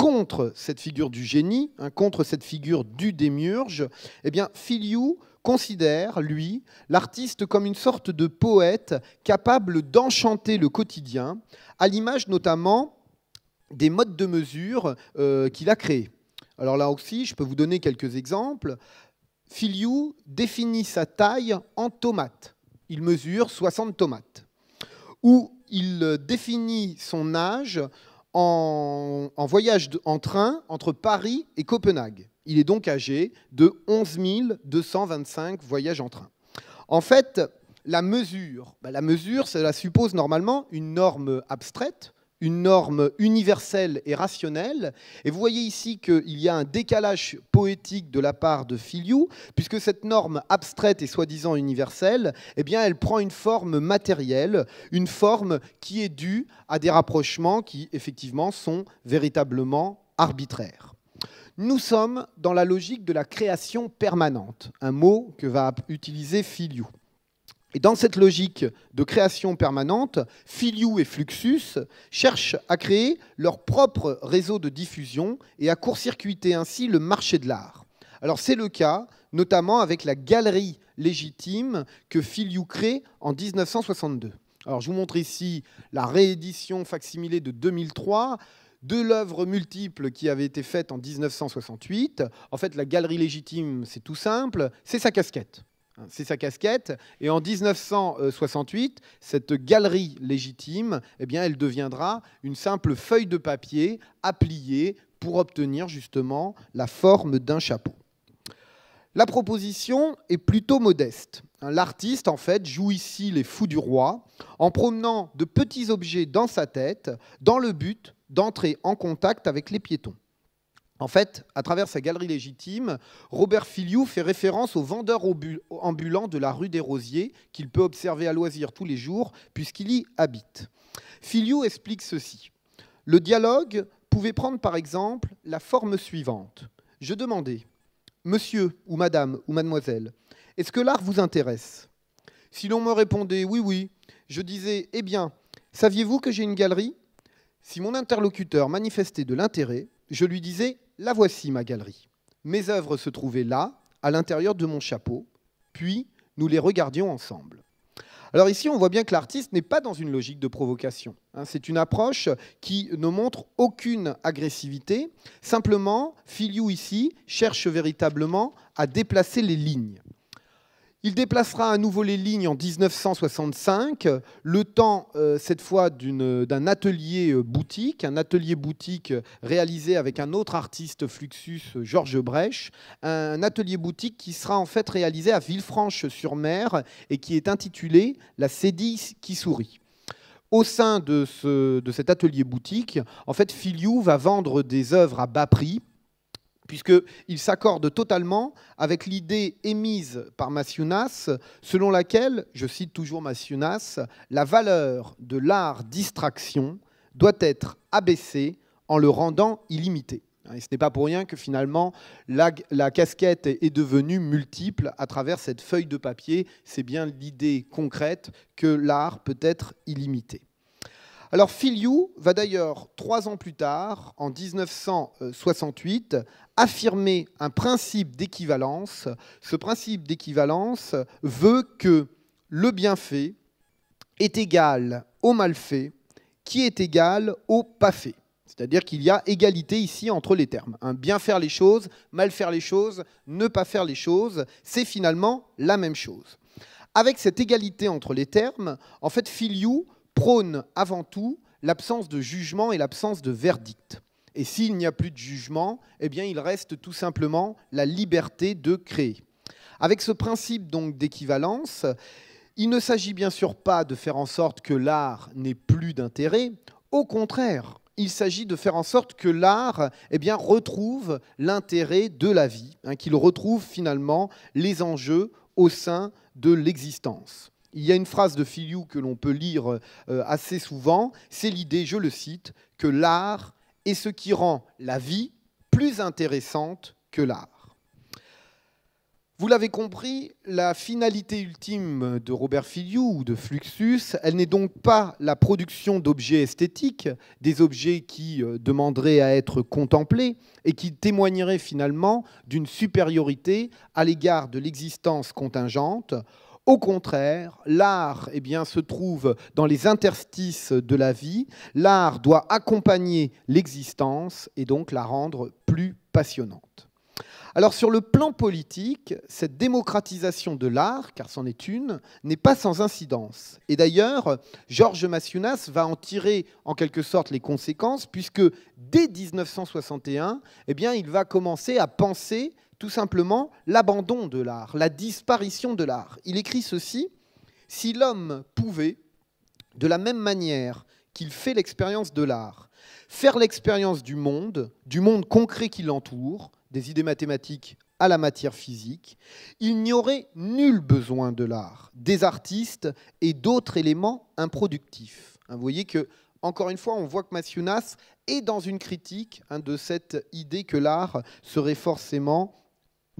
contre cette figure du génie, hein, contre cette figure du démiurge, eh bien, Filiou considère, lui, l'artiste comme une sorte de poète capable d'enchanter le quotidien, à l'image notamment des modes de mesure euh, qu'il a créés. Alors là aussi, je peux vous donner quelques exemples. Filiou définit sa taille en tomates. Il mesure 60 tomates. Ou il définit son âge en, voyage en train entre Paris et Copenhague. Il est donc âgé de 11 225 voyages en train. En fait, la mesure, bah, la mesure, cela suppose normalement une norme abstraite une norme universelle et rationnelle. Et vous voyez ici qu'il y a un décalage poétique de la part de Filiou, puisque cette norme abstraite et soi-disant universelle, eh bien, elle prend une forme matérielle, une forme qui est due à des rapprochements qui, effectivement, sont véritablement arbitraires. Nous sommes dans la logique de la création permanente, un mot que va utiliser Filiou. Et dans cette logique de création permanente, Filiou et Fluxus cherchent à créer leur propre réseau de diffusion et à court-circuiter ainsi le marché de l'art. Alors c'est le cas notamment avec la galerie légitime que Filiou crée en 1962. Alors je vous montre ici la réédition facsimilée de 2003 de l'œuvre multiple qui avait été faite en 1968. En fait, la galerie légitime, c'est tout simple, c'est sa casquette. C'est sa casquette. Et en 1968, cette galerie légitime, eh bien, elle deviendra une simple feuille de papier à pour obtenir justement la forme d'un chapeau. La proposition est plutôt modeste. Hein, l'artiste, en fait, joue ici les fous du roi en promenant de petits objets dans sa tête dans le but d'entrer en contact avec les piétons. En fait, à travers sa galerie légitime, Robert Filiou fait référence aux vendeurs ambulants de la rue des Rosiers qu'il peut observer à loisir tous les jours puisqu'il y habite. Filiou explique ceci. Le dialogue pouvait prendre par exemple la forme suivante. Je demandais Monsieur ou Madame ou Mademoiselle, est-ce que l'art vous intéresse Si l'on me répondait Oui, oui, je disais Eh bien, saviez-vous que j'ai une galerie Si mon interlocuteur manifestait de l'intérêt, je lui disais la voici, ma galerie. Mes œuvres se trouvaient là, à l'intérieur de mon chapeau, puis nous les regardions ensemble. Alors ici, on voit bien que l'artiste n'est pas dans une logique de provocation. Hein. C'est une approche qui ne montre aucune agressivité. Simplement, Filiou ici cherche véritablement à déplacer les lignes. Il déplacera à nouveau les lignes en 1965, le temps euh, cette fois d'un atelier euh, boutique, un atelier boutique réalisé avec un autre artiste fluxus, euh, Georges brèche un atelier boutique qui sera en fait réalisé à Villefranche-sur-Mer et qui est intitulé La Cédille qui sourit au sein de, de, cet atelier boutique, en fait, Filiou va vendre des œuvres à bas prix puisqu'il s'accorde totalement avec l'idée émise par Massionas, selon laquelle, je cite toujours Massionas, la valeur de l'art distraction doit être abaissée en le rendant illimité. Hein Et ce n'est pas pour rien que finalement la, casquette est devenue multiple à travers cette feuille de papier. C'est bien l'idée concrète que l'art peut être illimité. Alors Filiou va d'ailleurs, trois ans plus tard, en 1968, affirmer un principe d'équivalence. Ce principe d'équivalence veut que le bienfait est égal au malfait, qui est égal au pas fait. C'est-à-dire qu'il y a égalité ici entre les termes. Bien faire les choses, mal faire les choses, ne pas faire les choses, c'est finalement la même chose. Avec cette égalité entre les termes, en fait, Filiou prône avant tout l'absence de jugement et l'absence de verdict. Et s'il n'y a plus de jugement, eh bien, il reste tout simplement la liberté de créer. Avec ce principe donc d'équivalence, il ne s'agit bien sûr pas de faire en sorte que l'art n'ait plus d'intérêt. Au contraire, il s'agit de faire en sorte que l'art eh bien, retrouve l'intérêt de la vie, hein, qu'il retrouve finalement les enjeux au sein de l'existence. Il y a une phrase de Filiou que l'on peut lire euh, assez souvent, c'est l'idée, je le cite, que l'art est ce qui rend la vie plus intéressante que l'art. Vous l'avez compris, la finalité ultime de Robert Filiou ou de Fluxus, elle n'est donc pas la production d'objets esthétiques, des objets qui euh, demanderaient à être contemplés et qui témoigneraient finalement d'une supériorité à l'égard de l'existence contingente au contraire, l'art eh bien, se trouve dans les interstices de la vie. L'art doit accompagner l'existence et donc la rendre plus passionnante. Alors sur le plan politique, cette démocratisation de l'art, car c'en est une, n'est pas sans incidence. Et d'ailleurs, Georges Massunas va en tirer en quelque sorte les conséquences, puisque dès 1961, eh bien, il va commencer à penser tout simplement l'abandon de l'art, la disparition de l'art. Il écrit ceci Si l'homme pouvait, de la même manière qu'il fait l'expérience de l'art, faire l'expérience du monde, du monde concret qui l'entoure, des idées mathématiques à la matière physique, il n'y aurait nul besoin de l'art, des artistes et d'autres éléments improductifs. Hein, vous voyez que, encore une fois, on voit que Massionas est dans une critique hein, de cette idée que l'art serait forcément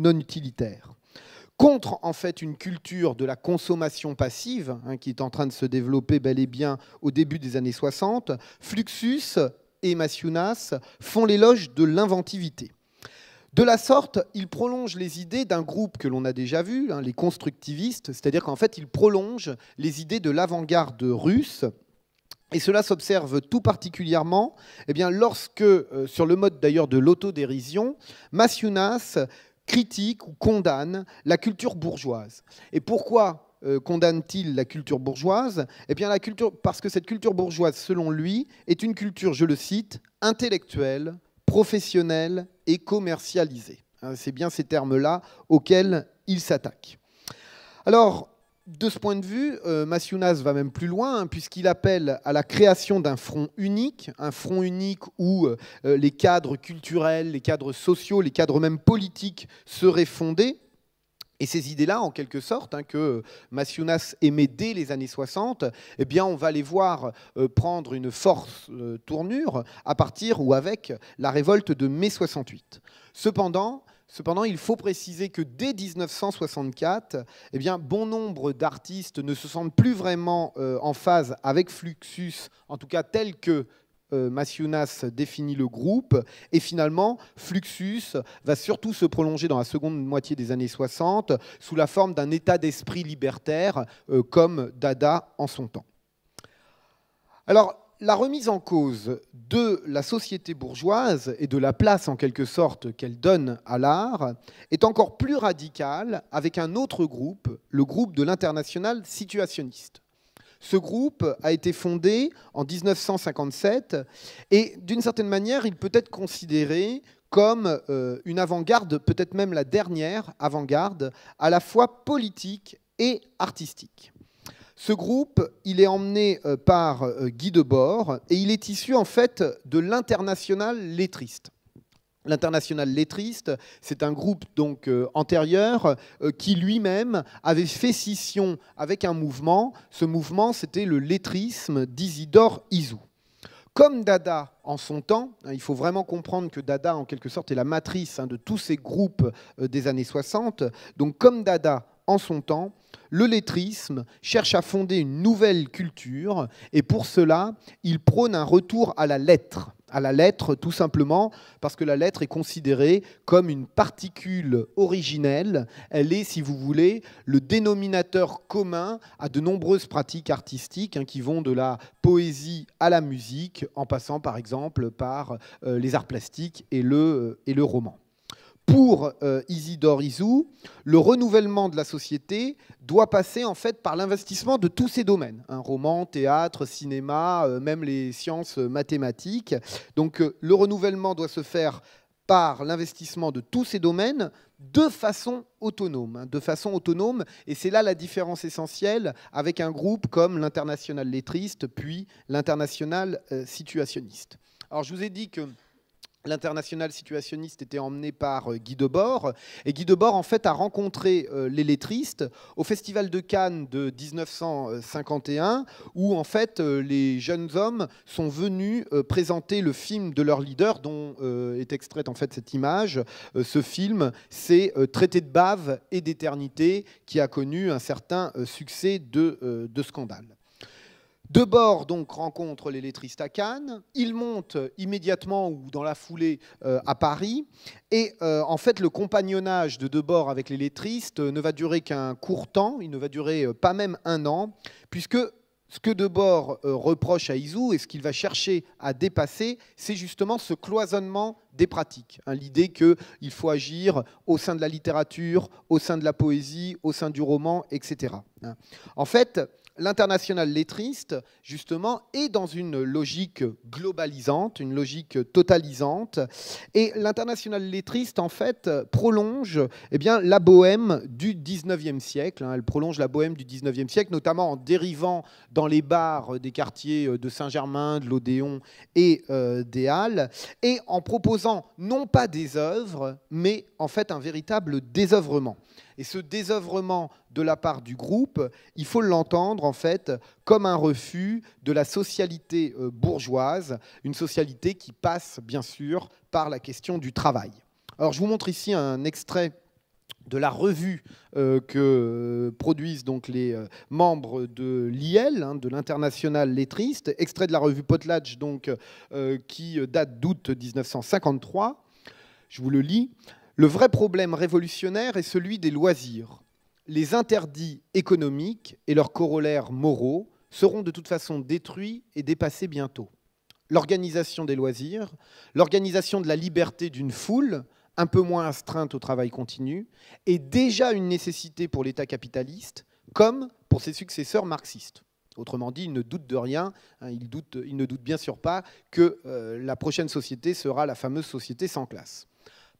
non utilitaires. Contre en fait une culture de la consommation passive hein, qui est en train de se développer bel et bien au début des années 60, Fluxus et Massiunas font l'éloge de l'inventivité. De la sorte, ils prolongent les idées d'un groupe que l'on a déjà vu, hein, les constructivistes, c'est-à-dire qu'en fait, ils prolongent les idées de l'avant-garde russe, et cela s'observe tout particulièrement eh bien, lorsque, euh, sur le mode d'ailleurs de l'autodérision, Massiunas critique ou condamne la culture bourgeoise. Et pourquoi euh, condamne-t-il la culture bourgeoise Eh bien, la culture, parce que cette culture bourgeoise, selon lui, est une culture, je le cite, intellectuelle, professionnelle et commercialisée. Hein, c'est bien ces termes-là auxquels il s'attaque. Alors, de ce point de vue, euh, va même plus loin, hein, puisqu'il appelle à la création d'un front unique, un front unique où euh, euh, les cadres culturels, les cadres sociaux, les cadres même politiques seraient fondés. Et ces idées-là, en quelque sorte, hein, que Massiounas aimait dès les années 60, eh bien, on va les voir euh, prendre une force tournure à partir ou avec la révolte de mai 68. Cependant, Cependant, il faut préciser que dès 1964, eh bien, bon nombre d'artistes ne se sentent plus vraiment euh, en phase avec Fluxus, en tout cas tel que euh, définit le groupe. Et finalement, Fluxus va surtout se prolonger dans la seconde moitié des années 60 sous la forme d'un état d'esprit libertaire euh, comme Dada en son temps. Alors, la remise en cause de la société bourgeoise et de la place en quelque sorte qu'elle donne à l'art est encore plus radicale avec un autre groupe, le groupe de l'international situationniste. Ce groupe a été fondé en 1957 et d'une certaine manière il peut être considéré comme euh, une avant-garde, peut-être même la dernière avant-garde, à la fois politique et artistique. Ce groupe, il est emmené euh, par euh, Guy Debord et il est issu en fait de l'international lettriste. L'international lettriste, c'est un groupe donc euh, antérieur qui lui-même avait fait scission avec un mouvement. Ce mouvement, c'était le lettrisme d'Isidore Isou. Comme Dada en son temps, hein, il faut vraiment comprendre que Dada en quelque sorte est la matrice hein, de tous ces groupes des années 60. Donc comme Dada en son temps, le lettrisme cherche à fonder une nouvelle culture et pour cela, il prône un retour à la lettre. À la lettre, tout simplement parce que la lettre est considérée comme une particule originelle. Elle est, si vous voulez, le dénominateur commun à de nombreuses pratiques artistiques hein, qui vont de la poésie à la musique, en passant par exemple par euh, les arts plastiques et le euh, roman pour euh, Isidore Isou, le renouvellement de la société doit passer en fait par l'investissement de tous ces domaines un hein, roman, théâtre, cinéma, euh, même les sciences euh, mathématiques. Donc le renouvellement doit se faire par l'investissement de tous ces domaines de façon autonome, hein, de façon autonome, et c'est là la différence essentielle avec un groupe comme l'international lettriste puis l'international situationniste. Alors je vous ai dit que L'international situationniste était emmené par euh, Guy Debord. Et Guy Debord, en fait, a rencontré les euh, lettristes au Festival de Cannes de 1951, où, en fait, euh, les jeunes hommes sont venus présenter le film de leur leader, dont est extraite, en fait, cette image. ce film, c'est Traité de bave et d'éternité, qui a connu un certain succès de scandale. Debord donc rencontre les lettristes à Cannes, il monte immédiatement ou dans la foulée euh, à Paris, et euh, en fait le compagnonnage de Debord avec les lettristes euh, ne va durer qu'un court temps, il ne va durer pas même un an, puisque ce que Debord reproche à Isou et ce qu'il va chercher à dépasser, c'est justement ce cloisonnement des pratiques. Hein, l'idée qu'il faut agir au sein de la littérature, au sein de la poésie, au sein du roman, etc. Hein. En fait, l'international lettriste, justement, est dans une logique globalisante, une logique totalisante. Et l'international lettriste, en fait, prolonge eh bien, la bohème du 19e siècle. Hein. Elle prolonge la bohème du 19e siècle, notamment en dérivant dans les bars des quartiers euh, de Saint-Germain, de l'Odéon et euh, des Halles, et en proposant non pas des œuvres, mais en fait un véritable désœuvrement. Et ce désœuvrement de la part du groupe, il faut l'entendre en fait comme un refus de la socialité euh, bourgeoise, une socialité qui passe bien sûr par la question du travail. Alors je vous montre ici un extrait de la revue euh, que euh, produisent donc les membres de l'IL, hein, de l'International Lettriste, extrait de la revue Potlatch donc, qui date d'août 1953. Je vous le lis. Le vrai problème révolutionnaire est celui des loisirs. Les interdits économiques et leurs corollaires moraux seront de toute façon détruits et dépassés bientôt. L'organisation des loisirs, l'organisation de la liberté d'une foule, un peu moins astreinte au travail continu, est déjà une nécessité pour l'État capitaliste, comme pour ses successeurs marxistes. Autrement dit, il ne doute de rien, hein, il, ne doute bien sûr pas que euh, la prochaine société sera la fameuse société sans classe.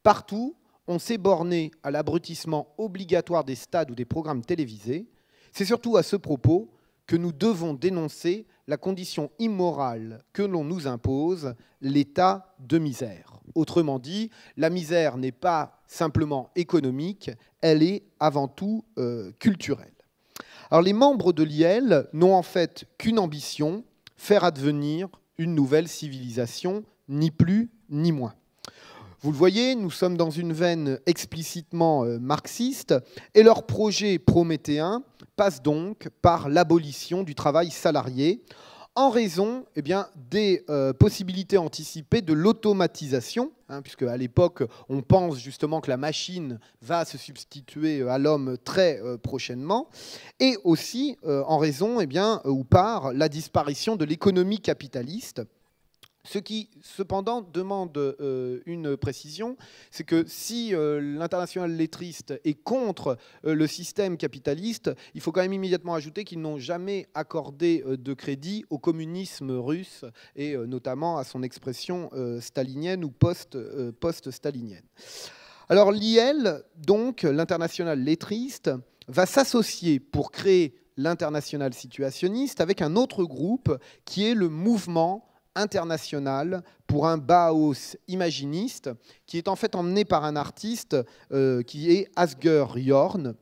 Partout, on s'est borné à l'abrutissement obligatoire des stades ou des programmes télévisés, c'est surtout à ce propos que nous devons dénoncer la condition immorale que l'on nous impose, l'état de misère. Autrement dit, la misère n'est pas simplement économique, elle est avant tout euh, culturelle. Alors les membres de l'IEL n'ont en fait qu'une ambition, faire advenir une nouvelle civilisation, ni plus ni moins. Vous le voyez, nous sommes dans une veine explicitement euh, marxiste et leur projet prométhéen passe donc par l'abolition du travail salarié en raison eh bien, des euh, possibilités anticipées de l'automatisation, hein, puisque à l'époque on pense justement que la machine va se substituer euh, à l'homme très prochainement, et aussi en raison eh bien, ou par la disparition de l'économie capitaliste ce qui, cependant, demande euh, une précision, c'est que si euh, l'international lettriste est contre euh, le système capitaliste, il faut quand même immédiatement ajouter qu'ils n'ont jamais accordé de crédit au communisme russe et notamment à son expression stalinienne ou post-stalinienne. Alors l'IL, donc l'international lettriste, va s'associer pour créer l'international situationniste avec un autre groupe qui est le mouvement international pour un Baos imaginiste qui est en fait emmené par un artiste euh, qui est Asger Jorn,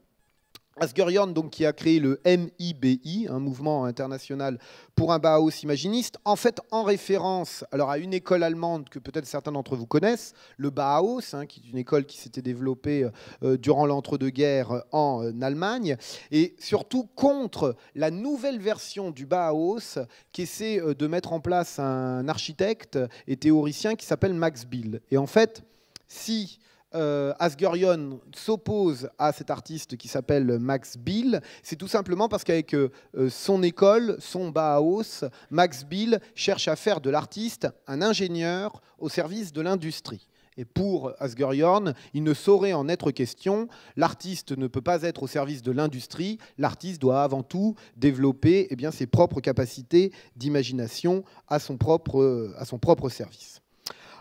Asgurian, donc, qui a créé le MIBI, un mouvement international pour un Bauhaus imaginiste, en fait en référence alors, à une école allemande que peut-être certains d'entre vous connaissent, le Bauhaus, hein, qui est une école qui s'était développée euh, durant l'entre-deux-guerres euh, en euh, Allemagne, et surtout contre la nouvelle version du Bauhaus qu'essaie de mettre en place un architecte et théoricien qui s'appelle Max Bill. Et en fait, si Asger euh, Asgurion s'oppose à cet artiste qui s'appelle Max Bill, c'est tout simplement parce qu'avec euh, euh, son école, son Bauhaus, Max Bill cherche à faire de l'artiste un ingénieur au service de l'industrie. Et pour Jorn, il ne saurait en être question. L'artiste ne peut pas être au service de l'industrie. L'artiste doit avant tout développer eh ses propres capacités d'imagination à son propre service.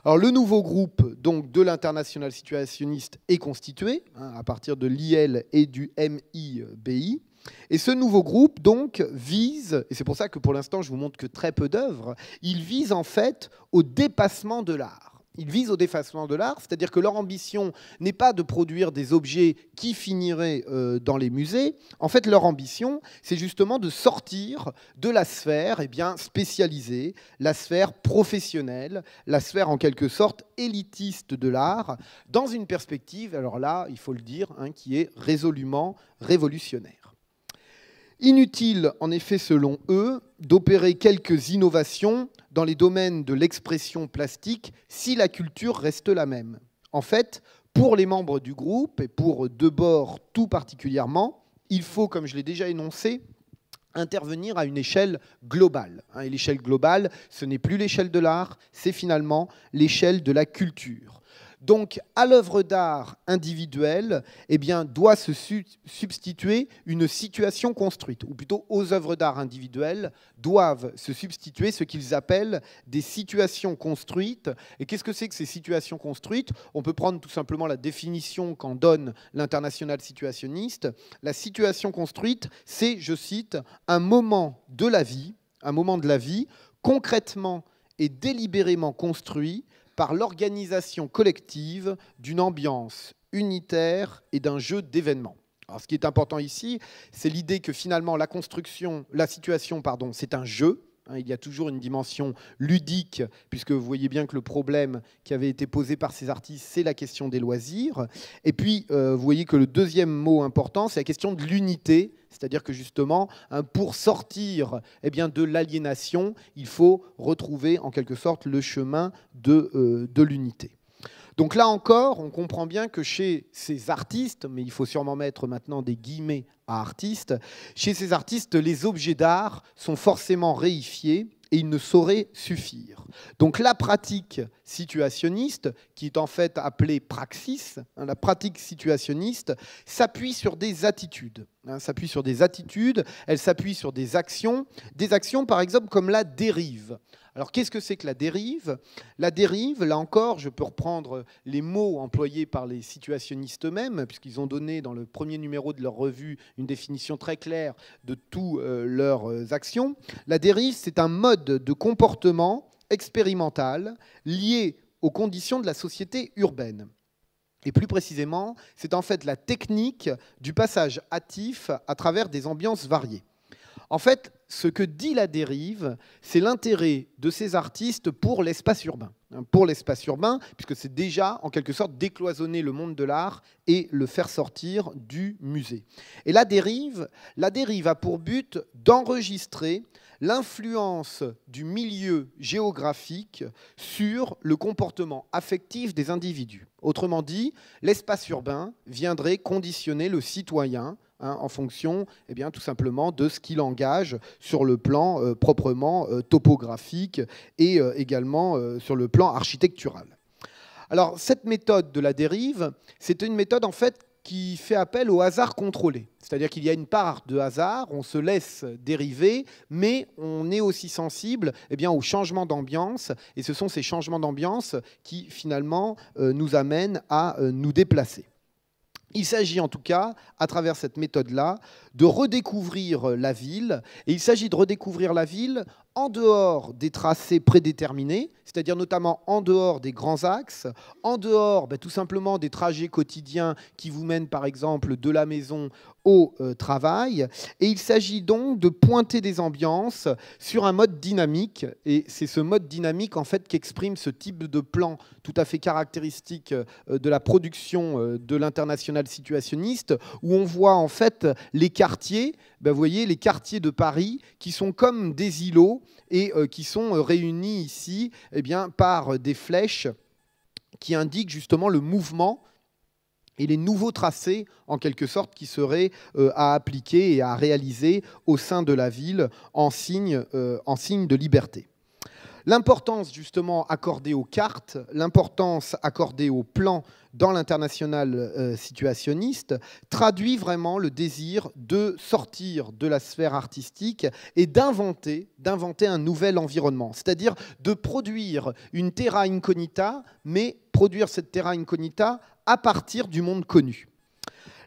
Alors le nouveau groupe donc de l'international situationniste est constitué hein, à partir de l'IL et du MIBI. Et ce nouveau groupe donc vise, et c'est pour ça que pour l'instant je vous montre que très peu d'œuvres, il vise en fait au dépassement de l'art ils visent au défacement de l'art, c'est-à-dire que leur ambition n'est pas de produire des objets qui finiraient euh, dans les musées. En fait, leur ambition, c'est justement de sortir de la sphère eh bien, spécialisée, la sphère professionnelle, la sphère en quelque sorte élitiste de l'art, dans une perspective, alors là, il faut le dire, hein, qui est résolument révolutionnaire. Inutile, en effet, selon eux, d'opérer quelques innovations dans les domaines de l'expression plastique si la culture reste la même. En fait, pour les membres du groupe et pour Debord tout particulièrement, il faut, comme je l'ai déjà énoncé, intervenir à une échelle globale. Et l'échelle globale, ce n'est plus l'échelle de l'art, c'est finalement l'échelle de la culture. Donc, à l'œuvre d'art individuelle, eh bien, doit se substituer une situation construite, ou plutôt aux œuvres d'art individuelles doivent se substituer ce qu'ils appellent des situations construites. Et qu'est-ce que c'est que ces situations construites On peut prendre tout simplement la définition qu'en donne l'international situationniste. La situation construite, c'est, je cite, un moment de la vie, un moment de la vie concrètement et délibérément construit par l'organisation collective d'une ambiance unitaire et d'un jeu d'événements. ce qui est important ici, c'est l'idée que finalement la construction, la situation, pardon, c'est un jeu. Hein. Il y a toujours une dimension ludique, puisque vous voyez bien que le problème qui avait été posé par ces artistes, c'est la question des loisirs. Et puis, euh, vous voyez que le deuxième mot important, c'est la question de l'unité c'est-à-dire que justement, hein, pour sortir eh de l'aliénation, il faut retrouver en quelque sorte le chemin de, euh, de l'unité. Donc là encore, on comprend bien que chez ces artistes, mais il faut sûrement mettre maintenant des guillemets à artistes, chez ces artistes, les objets d'art sont forcément réifiés et il ne saurait suffire. Donc la pratique situationniste, qui est en fait appelée praxis, hein, la pratique situationniste s'appuie sur des attitudes. Hein, s'appuie sur des attitudes, elle s'appuie sur des actions, des actions par exemple comme la dérive. Alors qu'est-ce que c'est que la dérive La dérive, là encore, je peux reprendre les mots employés par les situationnistes eux-mêmes, puisqu'ils ont donné dans le premier numéro de leur revue une définition très claire de toutes euh, leurs euh, actions. La dérive, c'est un mode de comportement expérimental lié aux conditions de la société urbaine. Et plus précisément, c'est en fait la technique du passage hâtif à travers des ambiances variées. En fait, ce que dit la dérive, c'est l'intérêt de ces artistes pour l'espace urbain. Hein, pour l'espace urbain, puisque c'est déjà en quelque sorte décloisonner le monde de l'art et le faire sortir du musée. Et la dérive, la dérive a pour but d'enregistrer l'influence du milieu géographique sur le comportement affectif des individus. Autrement dit, l'espace urbain viendrait conditionner le citoyen Hein, en fonction eh bien, tout simplement de ce qu'il engage sur le plan euh, proprement euh, topographique et euh, également sur le plan architectural. Alors cette méthode de la dérive, c'est une méthode en fait qui fait appel au hasard contrôlé. C'est-à-dire qu'il y a une part de hasard, on se laisse dériver, mais on est aussi sensible eh bien, aux changements d'ambiance, et ce sont ces changements d'ambiance qui finalement nous amènent à nous déplacer. Il s'agit en tout cas, à travers cette méthode-là, de redécouvrir la ville. Et il s'agit de redécouvrir la ville en dehors des tracés prédéterminés, c'est-à-dire notamment en dehors des grands axes, en dehors ben, tout simplement des trajets quotidiens qui vous mènent par exemple de la maison au euh, travail. Et il s'agit donc de pointer des ambiances sur un mode dynamique. Et c'est ce mode dynamique en fait qu'exprime ce type de plan tout à fait caractéristique euh, de la production euh, de l'international situationniste, où on voit en fait les quartiers, ben, vous voyez les quartiers de Paris qui sont comme des îlots et euh, qui sont euh, réunis ici eh bien, par euh, des flèches qui indiquent justement le mouvement et les nouveaux tracés, en quelque sorte, qui seraient à appliquer et à réaliser au sein de la ville en signe, en signe de liberté. L'importance justement accordée aux cartes, l'importance accordée aux plans dans l'international euh, situationniste traduit vraiment le désir de sortir de la sphère artistique et d'inventer, d'inventer un nouvel environnement, c'est-à-dire de produire une terra incognita, mais produire cette terra incognita à partir du monde connu.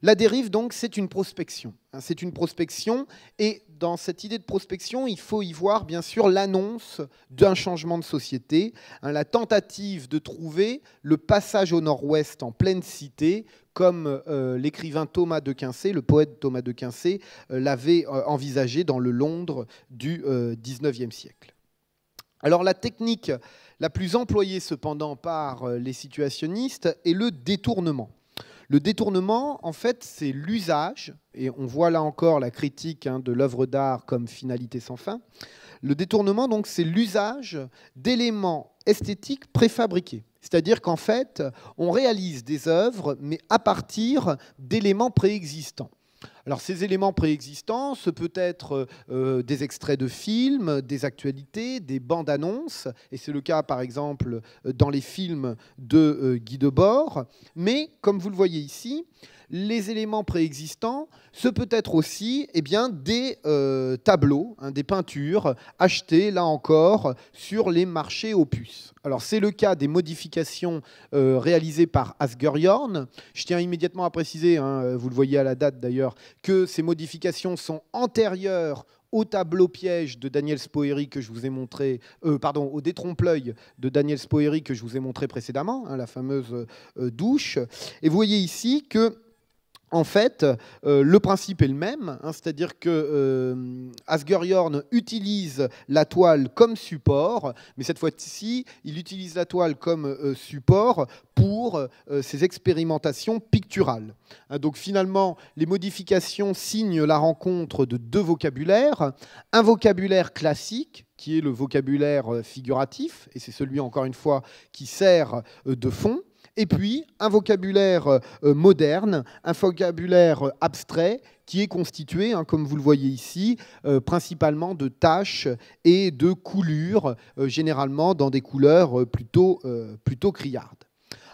La dérive, donc, c'est une prospection. Hein. C'est une prospection, et dans cette idée de prospection, il faut y voir, bien sûr, l'annonce d'un changement de société, hein, la tentative de trouver le passage au nord-ouest en pleine cité, comme euh, l'écrivain Thomas de Quincey, le poète Thomas de Quincey, euh, l'avait euh, envisagé dans le Londres du XIXe siècle. Alors la technique la plus employée cependant par les situationnistes est le détournement. Le détournement, en fait, c'est l'usage, et on voit là encore la critique hein, de l'œuvre d'art comme finalité sans fin. Le détournement, donc, c'est l'usage d'éléments esthétiques préfabriqués. C'est-à-dire qu'en fait, on réalise des œuvres, mais à partir d'éléments préexistants. Alors ces éléments préexistants, ce peut être euh, des extraits de films, des actualités, des bandes-annonces, et c'est le cas par exemple dans les films de Guy euh, Guy Debord, mais comme vous le voyez ici, les éléments préexistants, ce peut être aussi et eh bien, des euh, tableaux, hein, des peintures achetées, là encore, sur les marchés opus. Alors c'est le cas des modifications réalisées par Jorn, Je tiens immédiatement à préciser, hein, vous le voyez à la date d'ailleurs, que ces modifications sont antérieures au tableau piège de Daniel Spoeri que je vous ai montré, euh, pardon, au détrompe-l'œil de Daniel Spoeri que je vous ai montré précédemment, hein, la fameuse euh, douche. Et vous voyez ici que en fait, euh, le principe est le même, hein, c'est-à-dire que euh, utilise la toile comme support, mais cette fois-ci, il utilise la toile comme euh, support pour euh, ses expérimentations picturales. Hein, donc finalement, les modifications signent la rencontre de deux vocabulaires, un vocabulaire classique qui est le vocabulaire figuratif, et c'est celui, encore une fois, qui sert de fond, et puis un vocabulaire euh, euh, moderne, un vocabulaire euh, abstrait qui est constitué, hein, comme vous le voyez ici, principalement de taches et de coulures, généralement dans des couleurs plutôt, plutôt criardes.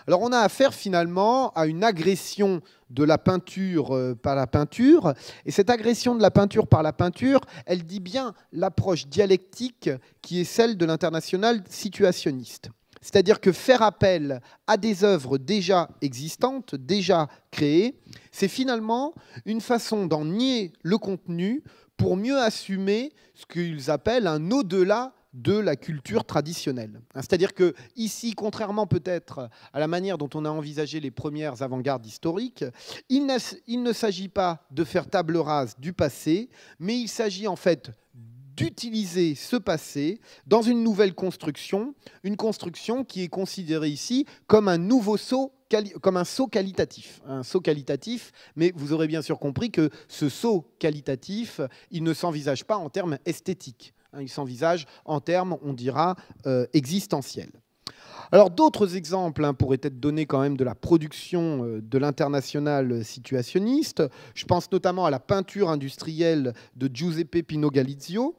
Alors on a affaire finalement à une agression de la peinture par la peinture, et cette agression de la peinture par la peinture, elle dit bien l'approche dialectique qui est celle de l'international situationniste. C'est-à-dire que faire appel à des œuvres déjà existantes, déjà créées, c'est finalement une façon d'en nier le contenu pour mieux assumer ce qu'ils appellent un au-delà de la culture traditionnelle. Hein, c'est-à-dire que ici, contrairement peut-être à la manière dont on a envisagé les premières avant-gardes historiques, il, ne s'agit pas de faire table rase du passé, mais il s'agit en fait d'utiliser ce passé dans une nouvelle construction, une construction qui est considérée ici comme un nouveau saut comme un saut qualitatif, un saut qualitatif, mais vous aurez bien sûr compris que ce saut qualitatif, il ne s'envisage pas en termes esthétiques, hein. il s'envisage en termes, on dira, euh, existentiels. Alors d'autres exemples hein, pourraient être donnés quand même de la production euh, de l'international situationniste. Je pense notamment à la peinture industrielle de Giuseppe Pino Galizio,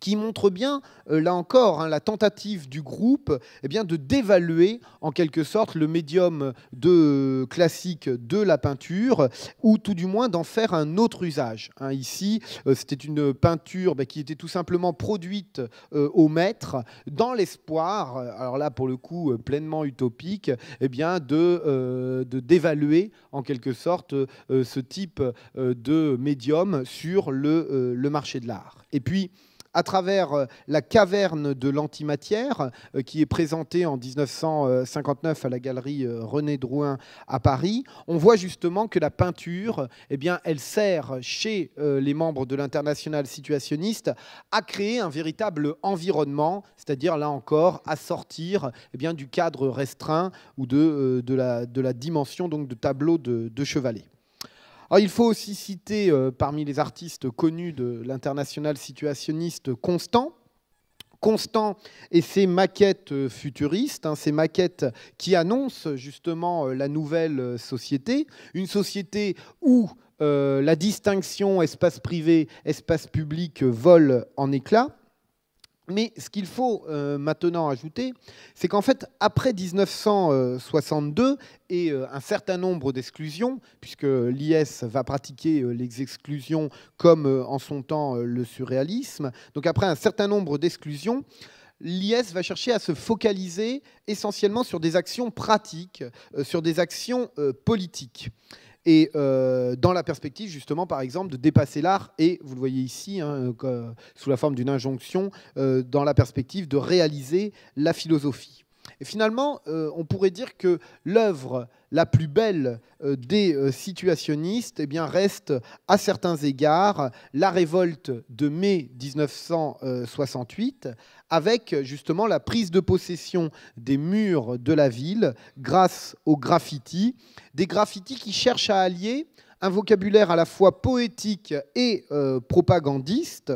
qui montre bien, euh, là encore, hein, la tentative du groupe eh bien, de dévaluer en quelque sorte le médium de, euh, classique de la peinture, ou tout du moins d'en faire un autre usage. Hein. ici, euh, c'était une peinture bah, qui était tout simplement produite au maître dans l'espoir, alors là pour le coup pleinement utopique, eh bien, de, de dévaluer en quelque sorte ce type de médium sur le, le marché de l'art. Et puis, à travers euh, la caverne de l'antimatière, euh, qui est présentée en 1959 à la galerie euh, René Drouin à Paris, on voit justement que la peinture, eh bien, elle sert chez les membres de l'international situationniste à créer un véritable environnement, c'est-à-dire là encore à sortir eh bien, du cadre restreint ou de, de, la, dimension donc, de tableau de, de chevalet. Ah, il faut aussi citer euh, parmi les artistes connus de l'international situationniste Constant. Constant et ses maquettes euh, futuristes, hein, ses ces maquettes qui annoncent justement euh, la nouvelle société, une société où la distinction espace privé, espace public vole en éclats. Mais ce qu'il faut euh, maintenant ajouter, c'est qu'en fait, après 1962 et euh, un certain nombre d'exclusions, puisque l'IS va pratiquer euh, les exclusions comme en son temps le surréalisme, donc après un certain nombre d'exclusions, l'IS va chercher à se focaliser essentiellement sur des actions pratiques, sur des actions politiques et euh, dans la perspective justement par exemple de dépasser l'art et vous le voyez ici hein, euh, sous la forme d'une injonction euh, dans la perspective de réaliser la philosophie. Et finalement, on pourrait dire que l'œuvre la plus belle euh, des euh, situationnistes eh bien, reste à certains égards la révolte de mai 1968 avec justement la prise de possession des murs de la ville grâce aux graffitis, des graffitis qui cherchent à allier un vocabulaire à la fois poétique et euh, propagandiste.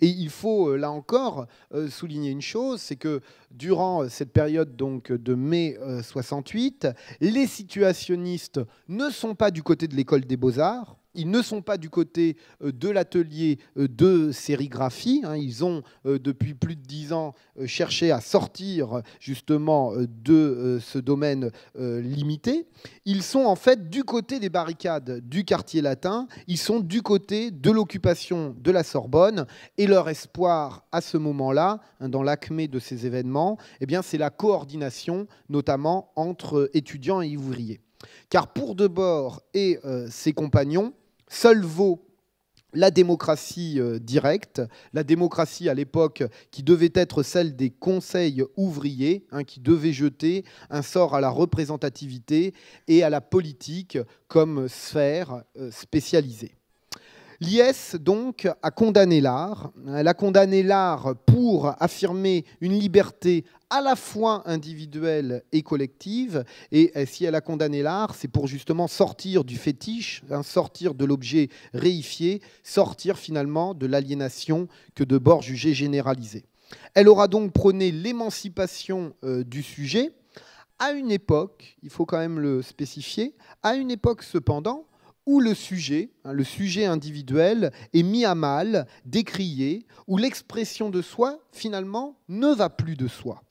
Et il faut, euh, là encore, euh, souligner une chose, c'est que durant cette période donc, de mai 68, les situationnistes ne sont pas du côté de l'école des beaux-arts, ils ne sont pas du côté euh, de l'atelier euh, de sérigraphie. Hein. Ils ont, euh, depuis plus de dix ans, cherché à sortir justement de ce domaine limité. Ils sont en fait du côté des barricades du quartier latin. Ils sont du côté de l'occupation de la Sorbonne. Et leur espoir à ce moment-là, hein, dans l'acmé de ces événements, eh bien, c'est la coordination, notamment entre étudiants et ouvriers. Car pour Debord et ses compagnons, Seul vaut la démocratie euh, directe, la démocratie à l'époque qui devait être celle des conseils ouvriers, hein, qui devait jeter un sort à la représentativité et à la politique comme sphère euh, spécialisée. L'IS, donc, a condamné l'art. Elle a condamné l'art pour affirmer une liberté à la fois individuelle et collective. Et euh, si elle a condamné l'art, c'est pour justement sortir du fétiche, hein, sortir de l'objet réifié, sortir finalement de l'aliénation que de bord généralisée. Elle aura donc prôné l'émancipation euh, du sujet à une époque, il faut quand même le spécifier, à une époque cependant où le sujet, hein, le sujet individuel, est mis à mal, décrié, où l'expression de soi, finalement, ne va plus de soi.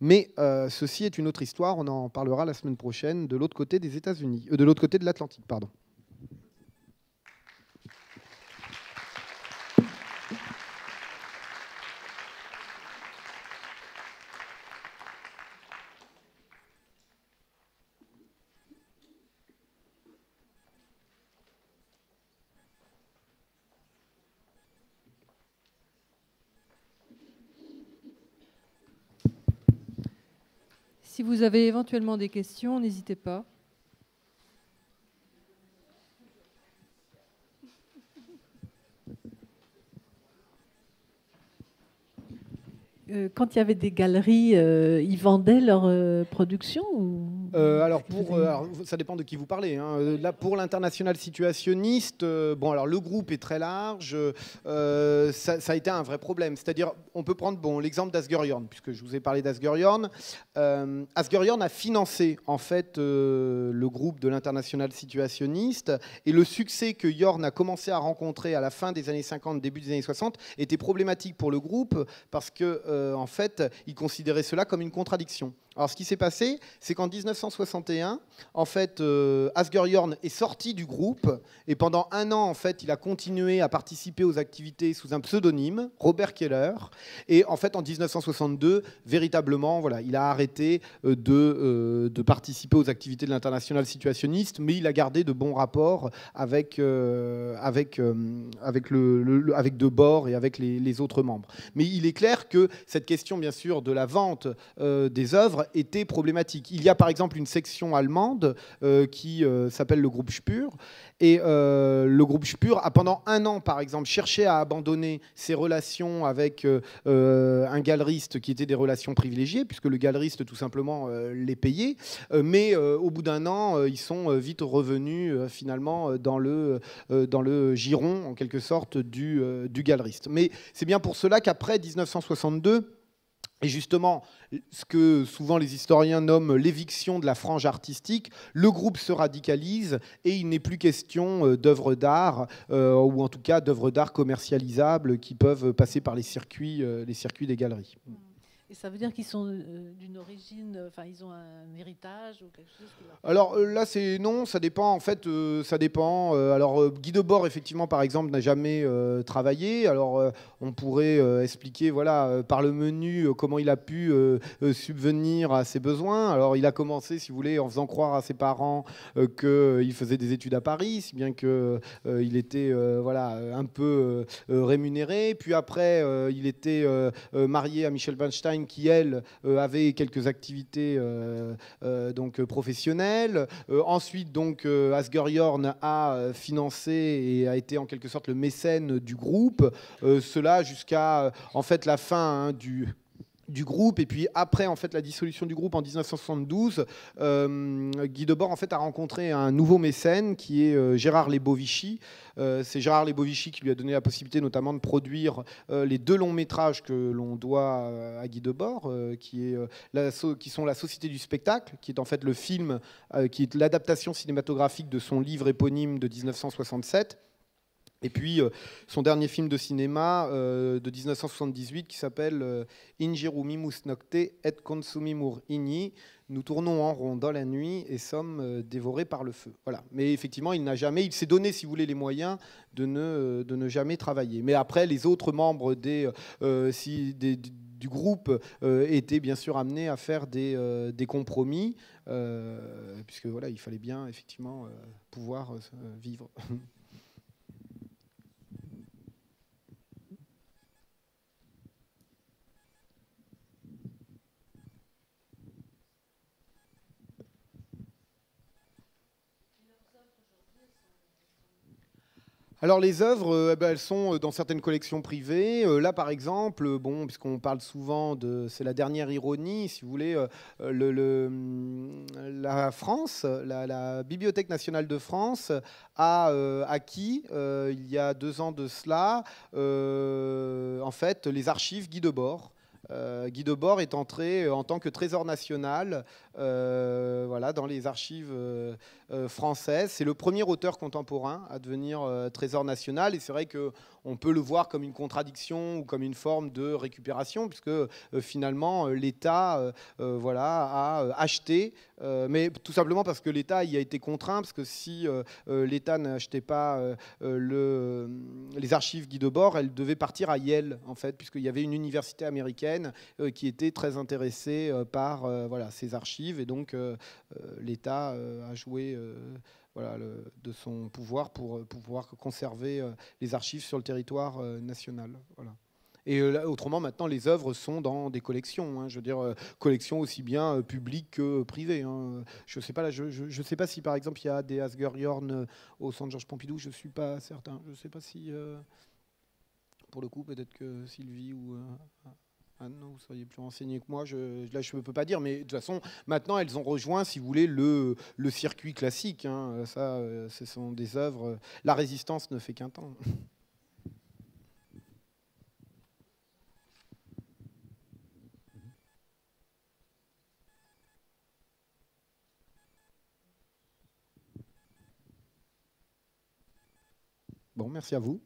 Mais euh, ceci est une autre histoire, on en parlera la semaine prochaine de l'autre côté des États-Unis, euh, de l'autre côté de l'Atlantique, pardon. vous avez éventuellement des questions, n'hésitez pas. Euh, quand il y avait des galeries, euh, ils vendaient leurs euh, productions ou euh, alors, pour, euh, ça dépend de qui vous parlez. Hein. Euh, là, pour l'international situationniste, bon, alors le groupe est très large. Ça, a été un vrai problème. C'est-à-dire, on peut prendre bon l'exemple Jorn, puisque je vous ai parlé Asger Jorn a financé en fait le groupe de l'international situationniste, et le succès que Jorn a commencé à rencontrer à la fin des années 50, début des années 60, était problématique pour le groupe parce que en fait, il considérait cela comme une contradiction. Alors ce qui s'est passé, c'est qu'en 1961, en fait, euh, Asger Jorn est sorti du groupe et pendant un an, en fait, il a continué à participer aux activités sous un pseudonyme, Robert Keller. Et en fait, en 1962, véritablement, voilà, il a arrêté euh, de, euh, de participer aux activités de l'international situationniste, mais il a gardé de bons rapports avec, avec, avec, le, le, avec Debord et avec les, les, autres membres. Mais il est clair que cette question, bien sûr, de la vente des œuvres été problématique. Il y a par exemple une section allemande euh, qui euh, s'appelle le groupe Spur. Et euh, le groupe Spur a pendant un an, par exemple, cherché à abandonner ses relations avec un galeriste qui était des relations privilégiées, puisque le galeriste, tout simplement, les payait. mais au bout d'un an, ils sont vite revenus, finalement, dans le, dans le giron, en quelque sorte, du, du galeriste. Mais c'est bien pour cela qu'après 1962, et justement, ce que souvent les historiens nomment l'éviction de la frange artistique, le groupe se radicalise et il n'est plus question euh, d'œuvres d'art, euh, ou en tout cas d'œuvres d'art commercialisables qui peuvent passer par les circuits, euh, les circuits des galeries. Mm. Et ça veut dire qu'ils sont euh, d'une origine, euh, enfin ils ont un héritage ou quelque chose Alors euh, là c'est non, ça dépend en fait, ça dépend. alors Guy Debord effectivement par exemple n'a jamais travaillé. Alors on pourrait expliquer voilà par le menu comment il a pu subvenir à ses besoins. Alors il a commencé si vous voulez en faisant croire à ses parents qu'il faisait des études à Paris, si bien que il était voilà un peu rémunéré. Puis après il était marié à Michel Weinstein qui, elle, euh, avait quelques activités euh, euh, donc, professionnelles. ensuite, donc, Asger Jorn a financé et a été en quelque sorte le mécène du groupe. cela jusqu'à en fait la fin hein, du du groupe et puis après en fait la dissolution du groupe en 1972 euh, Guy Debord en fait a rencontré un nouveau mécène qui est euh, Gérard Lebovici euh, c'est Gérard Lebovici qui lui a donné la possibilité notamment de produire les deux longs métrages que l'on doit à Guy Debord qui, est, qui sont La Société du spectacle qui est en fait le film qui est l'adaptation cinématographique de son livre éponyme de 1967 et puis euh, son dernier film de cinéma euh, de 1978 qui s'appelle euh, Ingirumimus nocte et consumimur igni. Nous tournons en rond dans la nuit et sommes euh, dévorés par le feu. Voilà. Mais effectivement, il n'a jamais, il s'est donné, si vous voulez, les moyens de ne, de ne jamais travailler. Mais après, les autres membres des, du groupe étaient bien sûr amenés à faire des, des compromis, puisque voilà, il fallait bien effectivement pouvoir vivre. Alors les œuvres, euh, eh ben, elles sont euh, dans certaines collections privées. Euh, là, par exemple, bon, puisqu'on parle souvent de, c'est la dernière ironie, si vous voulez, hum, la France, la, Bibliothèque nationale de France a acquis, il y a deux ans de cela, en fait, les archives Guy Debord. Guy Debord est entré en tant que trésor national euh, voilà, dans les archives euh, euh, françaises. C'est le premier auteur contemporain à devenir trésor national. Et c'est vrai que on peut le voir comme une contradiction ou comme une forme de récupération, puisque finalement l'État voilà, a acheté, mais tout simplement parce que l'État y a été contraint, parce que si l'État n'achetait pas les archives Guy Debord, elle devait partir à Yale, en fait, puisqu'il y avait une université américaine qui était très intéressée par voilà, ces archives et donc euh, euh, l'État euh, a joué de son pouvoir pour pouvoir conserver les archives sur le territoire national. Et autrement, maintenant, les œuvres sont dans des collections. Hein, je veux dire, collections aussi bien publiques que privées. Hein. Je ne sais, pas, je, sais pas si, par exemple, il y a des Asger-Jorn au Centre Georges Pompidou. Je ne suis pas certain. Je ne sais pas si, pour le coup, peut-être que Sylvie ou ah vous soyez plus renseigné que moi. Je, là, je ne peux pas dire, mais de toute façon, maintenant, elles ont rejoint, si vous voulez, le, circuit classique. Hein. Ça, euh, ce sont des œuvres. Euh, la résistance ne fait qu'un temps. Bon, merci à vous.